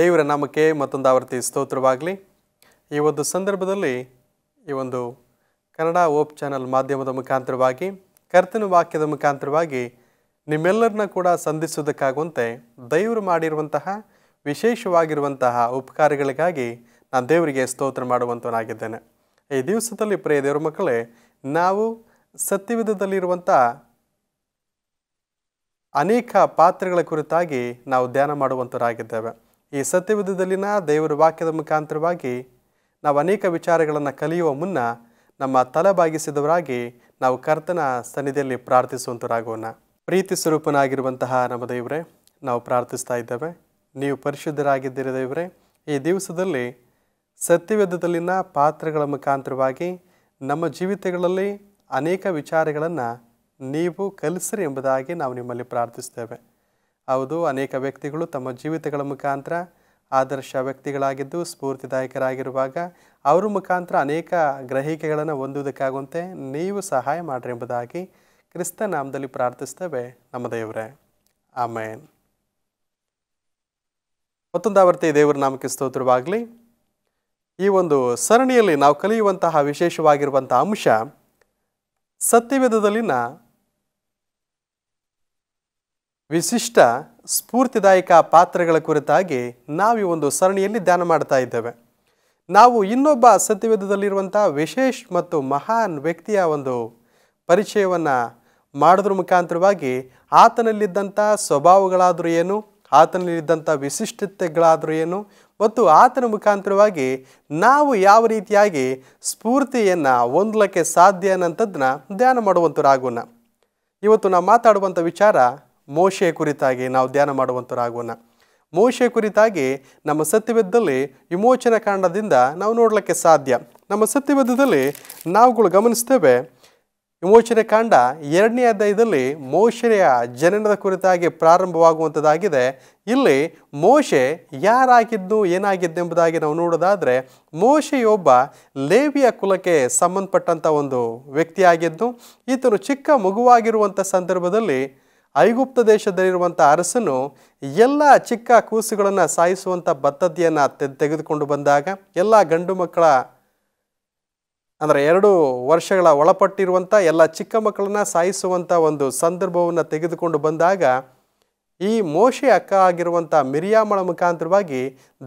ದೇವರ ನಾಮಕ್ಕೆ ಮತ್ತೊಂದು ಆವೃತ್ತಿ ಸ್ತೋತ್ರವಾಗಲಿ ಈ ಒಂದು ಸಂದರ್ಭದಲ್ಲಿ ಈ ಒಂದು ಕನ್ನಡ ಓಪ್ ಚಾನಲ್ ಮಾಧ್ಯಮದ ಮುಖಾಂತರವಾಗಿ ಕರ್ತನ ವಾಕ್ಯದ ಮುಖಾಂತರವಾಗಿ ನಿಮ್ಮೆಲ್ಲರನ್ನ ಕೂಡ ಸಂಧಿಸುವುದಕ್ಕಾಗುವಂತೆ ದೈವರು ಮಾಡಿರುವಂತಹ ವಿಶೇಷವಾಗಿರುವಂತಹ ಉಪಕಾರಗಳಿಗಾಗಿ ನಾನು ದೇವರಿಗೆ ಸ್ತೋತ್ರ ಮಾಡುವಂಥವನಾಗಿದ್ದೇನೆ ಈ ದಿವಸದಲ್ಲಿ ಪ್ರಿಯ ದೇವರ ಮಕ್ಕಳೇ ನಾವು ಸತ್ಯವಿಧದಲ್ಲಿರುವಂಥ ಅನೇಕ ಪಾತ್ರಗಳ ಕುರಿತಾಗಿ ನಾವು ಧ್ಯಾನ ಮಾಡುವಂಥವರಾಗಿದ್ದೇವೆ ಈ ಸತ್ಯವಿಧದಲ್ಲಿನ ದೇವರ ವಾಕ್ಯದ ಮುಖಾಂತರವಾಗಿ ನಾವು ಅನೇಕ ವಿಚಾರಗಳನ್ನು ಕಲಿಯುವ ಮುನ್ನ ನಮ್ಮ ಬಾಗಿಸಿದವರಾಗಿ ನಾವು ಕರ್ತನ ಸನ್ನಿಧಿಯಲ್ಲಿ ಪ್ರಾರ್ಥಿಸುವಂತರಾಗೋಣ ಪ್ರೀತಿ ಸ್ವರೂಪನಾಗಿರುವಂತಹ ನಮ್ಮ ದೇವರೇ ನಾವು ಪ್ರಾರ್ಥಿಸ್ತಾ ಇದ್ದೇವೆ ನೀವು ಪರಿಶುದ್ಧರಾಗಿದ್ದೀರಿ ದೇವರೇ ಈ ದಿವಸದಲ್ಲಿ ಸತ್ಯವೇಧದಲ್ಲಿನ ಪಾತ್ರಗಳ ಮುಖಾಂತರವಾಗಿ ನಮ್ಮ ಜೀವಿತಗಳಲ್ಲಿ ಅನೇಕ ವಿಚಾರಗಳನ್ನು ನೀವು ಕಲಿಸ್ರಿ ಎಂಬುದಾಗಿ ನಾವು ನಿಮ್ಮಲ್ಲಿ ಪ್ರಾರ್ಥಿಸ್ತೇವೆ ಹೌದು ಅನೇಕ ವ್ಯಕ್ತಿಗಳು ತಮ್ಮ ಜೀವಿತಗಳ ಮುಖಾಂತರ ಆದರ್ಶ ವ್ಯಕ್ತಿಗಳಾಗಿದ್ದು ಸ್ಫೂರ್ತಿದಾಯಕರಾಗಿರುವಾಗ ಅವರ ಮುಖಾಂತರ ಅನೇಕ ಗ್ರಹಿಕೆಗಳನ್ನು ಹೊಂದುವುದಕ್ಕಾಗುವಂತೆ ನೀವು ಸಹಾಯ ಮಾಡ್ರಿ ಎಂಬುದಾಗಿ ಕ್ರಿಸ್ತ ನಾಮದಲ್ಲಿ ಪ್ರಾರ್ಥಿಸ್ತೇವೆ ನಮ್ಮ ದೇವರೇ ಆಮೇನ್ ಮತ್ತೊಂದು ಆವರ್ತಿ ದೇವರ ನಾಮಕ್ಕೆ ಸ್ತೋತ್ರವಾಗಲಿ ಈ ಒಂದು ಸರಣಿಯಲ್ಲಿ ನಾವು ಕಲಿಯುವಂತಹ ವಿಶೇಷವಾಗಿರುವಂಥ ಅಂಶ ಸತ್ಯವೇಧದಲ್ಲಿನ ವಿಶಿಷ್ಟ ಸ್ಫೂರ್ತಿದಾಯಕ ಪಾತ್ರಗಳ ಕುರಿತಾಗಿ ನಾವು ಈ ಒಂದು ಸರಣಿಯಲ್ಲಿ ಧ್ಯಾನ ಮಾಡ್ತಾ ಇದ್ದೇವೆ ನಾವು ಇನ್ನೊಬ್ಬ ಸತ್ಯವೇಧದಲ್ಲಿರುವಂಥ ವಿಶೇಷ ಮತ್ತು ಮಹಾನ್ ವ್ಯಕ್ತಿಯ ಒಂದು ಪರಿಚಯವನ್ನು ಮಾಡೋದ್ರ ಮುಖಾಂತರವಾಗಿ ಆತನಲ್ಲಿದ್ದಂಥ ಸ್ವಭಾವಗಳಾದರೂ ಏನು ಆತನಲ್ಲಿದ್ದಂಥ ವಿಶಿಷ್ಟತೆಗಳಾದರೂ ಏನು ಮತ್ತು ಆತನ ಮುಖಾಂತರವಾಗಿ ನಾವು ಯಾವ ರೀತಿಯಾಗಿ ಸ್ಫೂರ್ತಿಯನ್ನು ಹೊಂದಲಿಕ್ಕೆ ಸಾಧ್ಯ ಅನ್ನೋಂಥದ್ದನ್ನ ಧ್ಯಾನ ಮಾಡುವಂಥವ್ರಾಗೋಣ ಇವತ್ತು ನಾವು ಮಾತಾಡುವಂಥ ವಿಚಾರ ಮೋಶೆ ಕುರಿತಾಗಿ ನಾವು ಧ್ಯಾನ ಮಾಡುವಂಥರಾಗೋಣ ಮೋಶೆ ಕುರಿತಾಗಿ ನಮ್ಮ ಸತ್ಯವೇದದಲ್ಲಿ ವಿಮೋಚನ ಕಾಂಡದಿಂದ ನಾವು ನೋಡಲಿಕ್ಕೆ ಸಾಧ್ಯ ನಮ್ಮ ಸತ್ಯವೇದದಲ್ಲಿ ನಾವುಗಳು ಗಮನಿಸ್ತೇವೆ ವಿಮೋಚನೆ ಕಾಂಡ ಎರಡನೇ ಅಧ್ಯಾಯದಲ್ಲಿ ಮೋಶೆಯ ಜನನದ ಕುರಿತಾಗಿ ಪ್ರಾರಂಭವಾಗುವಂಥದ್ದಾಗಿದೆ ಇಲ್ಲಿ ಮೋಶೆ ಯಾರಾಗಿದ್ದು ಏನಾಗಿದ್ದು ಎಂಬುದಾಗಿ ನಾವು ನೋಡೋದಾದರೆ ಮೋಶೆಯೊಬ್ಬ ಲೇವಿಯ ಕುಲಕ್ಕೆ ಸಂಬಂಧಪಟ್ಟಂಥ ಒಂದು ವ್ಯಕ್ತಿಯಾಗಿದ್ದು ಈತನು ಚಿಕ್ಕ ಮಗುವಾಗಿರುವಂಥ ಸಂದರ್ಭದಲ್ಲಿ ಐಗುಪ್ತ ದೇಶದಲ್ಲಿರುವಂಥ ಅರಸನು ಎಲ್ಲ ಚಿಕ್ಕ ಕೂಸುಗಳನ್ನು ಸಾಯಿಸುವಂಥ ಬದ್ಧತೆಯನ್ನು ತೆ ತೆಗೆದುಕೊಂಡು ಬಂದಾಗ ಎಲ್ಲ ಗಂಡು ಮಕ್ಕಳ ಅಂದರೆ ಎರಡು ವರ್ಷಗಳ ಒಳಪಟ್ಟಿರುವಂಥ ಎಲ್ಲ ಚಿಕ್ಕ ಮಕ್ಕಳನ್ನು ಸಾಯಿಸುವಂಥ ಒಂದು ಸಂದರ್ಭವನ್ನು ತೆಗೆದುಕೊಂಡು ಬಂದಾಗ ಈ ಮೋಶೆ ಅಕ್ಕ ಆಗಿರುವಂಥ ಮಿರಿಯಾಮಳ ಮುಖಾಂತರವಾಗಿ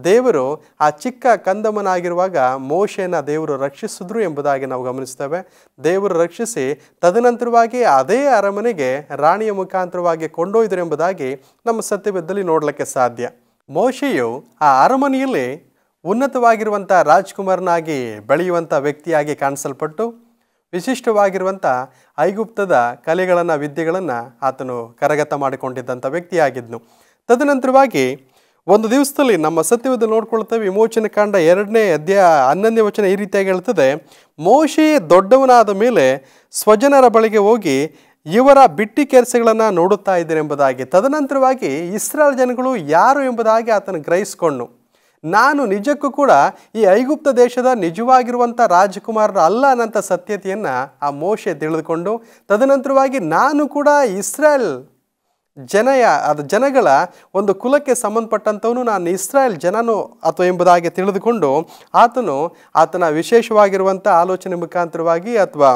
ದೇವರು ಆ ಚಿಕ್ಕ ಕಂದಮ್ಮನಾಗಿರುವಾಗ ಮೋಶೆಯನ್ನು ದೇವರು ರಕ್ಷಿಸಿದ್ರು ಎಂಬುದಾಗಿ ನಾವು ಗಮನಿಸ್ತೇವೆ ದೇವರು ರಕ್ಷಿಸಿ ತದನಂತರವಾಗಿ ಅದೇ ಅರಮನೆಗೆ ರಾಣಿಯ ಮುಖಾಂತರವಾಗಿ ಕೊಂಡೊಯ್ದರು ಎಂಬುದಾಗಿ ನಮ್ಮ ಸತ್ಯವೇದದಲ್ಲಿ ನೋಡಲಿಕ್ಕೆ ಸಾಧ್ಯ ಮೋಶೆಯು ಆ ಅರಮನೆಯಲ್ಲಿ ಉನ್ನತವಾಗಿರುವಂಥ ರಾಜ್ಕುಮಾರನಾಗಿ ಬೆಳೆಯುವಂಥ ವ್ಯಕ್ತಿಯಾಗಿ ಕಾಣಿಸಲ್ಪಟ್ಟು ವಿಶಿಷ್ಟವಾಗಿರುವಂಥ ಐಗುಪ್ತದ ಕಲೆಗಳನ್ನು ವಿದ್ಯೆಗಳನ್ನು ಆತನು ಕರಗತ ಮಾಡಿಕೊಂಡಿದ್ದಂಥ ವ್ಯಕ್ತಿಯಾಗಿದ್ನು ತದನಂತರವಾಗಿ ಒಂದು ದಿವಸದಲ್ಲಿ ನಮ್ಮ ಸತ್ಯವನ್ನು ನೋಡ್ಕೊಳ್ತೇವೆ ವಿಮೋಚನೆ ಕಾಂಡ ಎರಡನೇ ಅಧ್ಯಾಯ ಹನ್ನೊಂದನೇ ವಚನ ಈ ರೀತಿಯಾಗಿ ಹೇಳ್ತದೆ ಮೋಶೆ ದೊಡ್ಡವನಾದ ಮೇಲೆ ಸ್ವಜನರ ಬಳಿಗೆ ಹೋಗಿ ಇವರ ಬಿಟ್ಟಿ ಕೆಲಸಗಳನ್ನು ನೋಡುತ್ತಾ ಎಂಬುದಾಗಿ ತದನಂತರವಾಗಿ ಇಸ್ರಾಲ್ ಜನಗಳು ಯಾರು ಎಂಬುದಾಗಿ ಆತನು ಗ್ರಹಿಸಿಕೊಂಡು ನಾನು ನಿಜಕ್ಕೂ ಕೂಡ ಈ ಐಗುಪ್ತ ದೇಶದ ನಿಜವಾಗಿರುವಂಥ ರಾಜಕುಮಾರರು ಅಲ್ಲ ಅನ್ನಂಥ ಸತ್ಯತೆಯನ್ನು ಆ ಮೋಶೆ ತಿಳಿದುಕೊಂಡು ತದನಂತರವಾಗಿ ನಾನು ಕೂಡ ಇಸ್ರೇಲ್ ಜನಯ ಅದು ಜನಗಳ ಒಂದು ಕುಲಕ್ಕೆ ಸಂಬಂಧಪಟ್ಟಂಥವನು ನಾನು ಇಸ್ರಾಯೇಲ್ ಜನನು ಅಥವಾ ಎಂಬುದಾಗಿ ತಿಳಿದುಕೊಂಡು ಆತನು ಆತನ ವಿಶೇಷವಾಗಿರುವಂಥ ಆಲೋಚನೆ ಮುಖಾಂತರವಾಗಿ ಅಥವಾ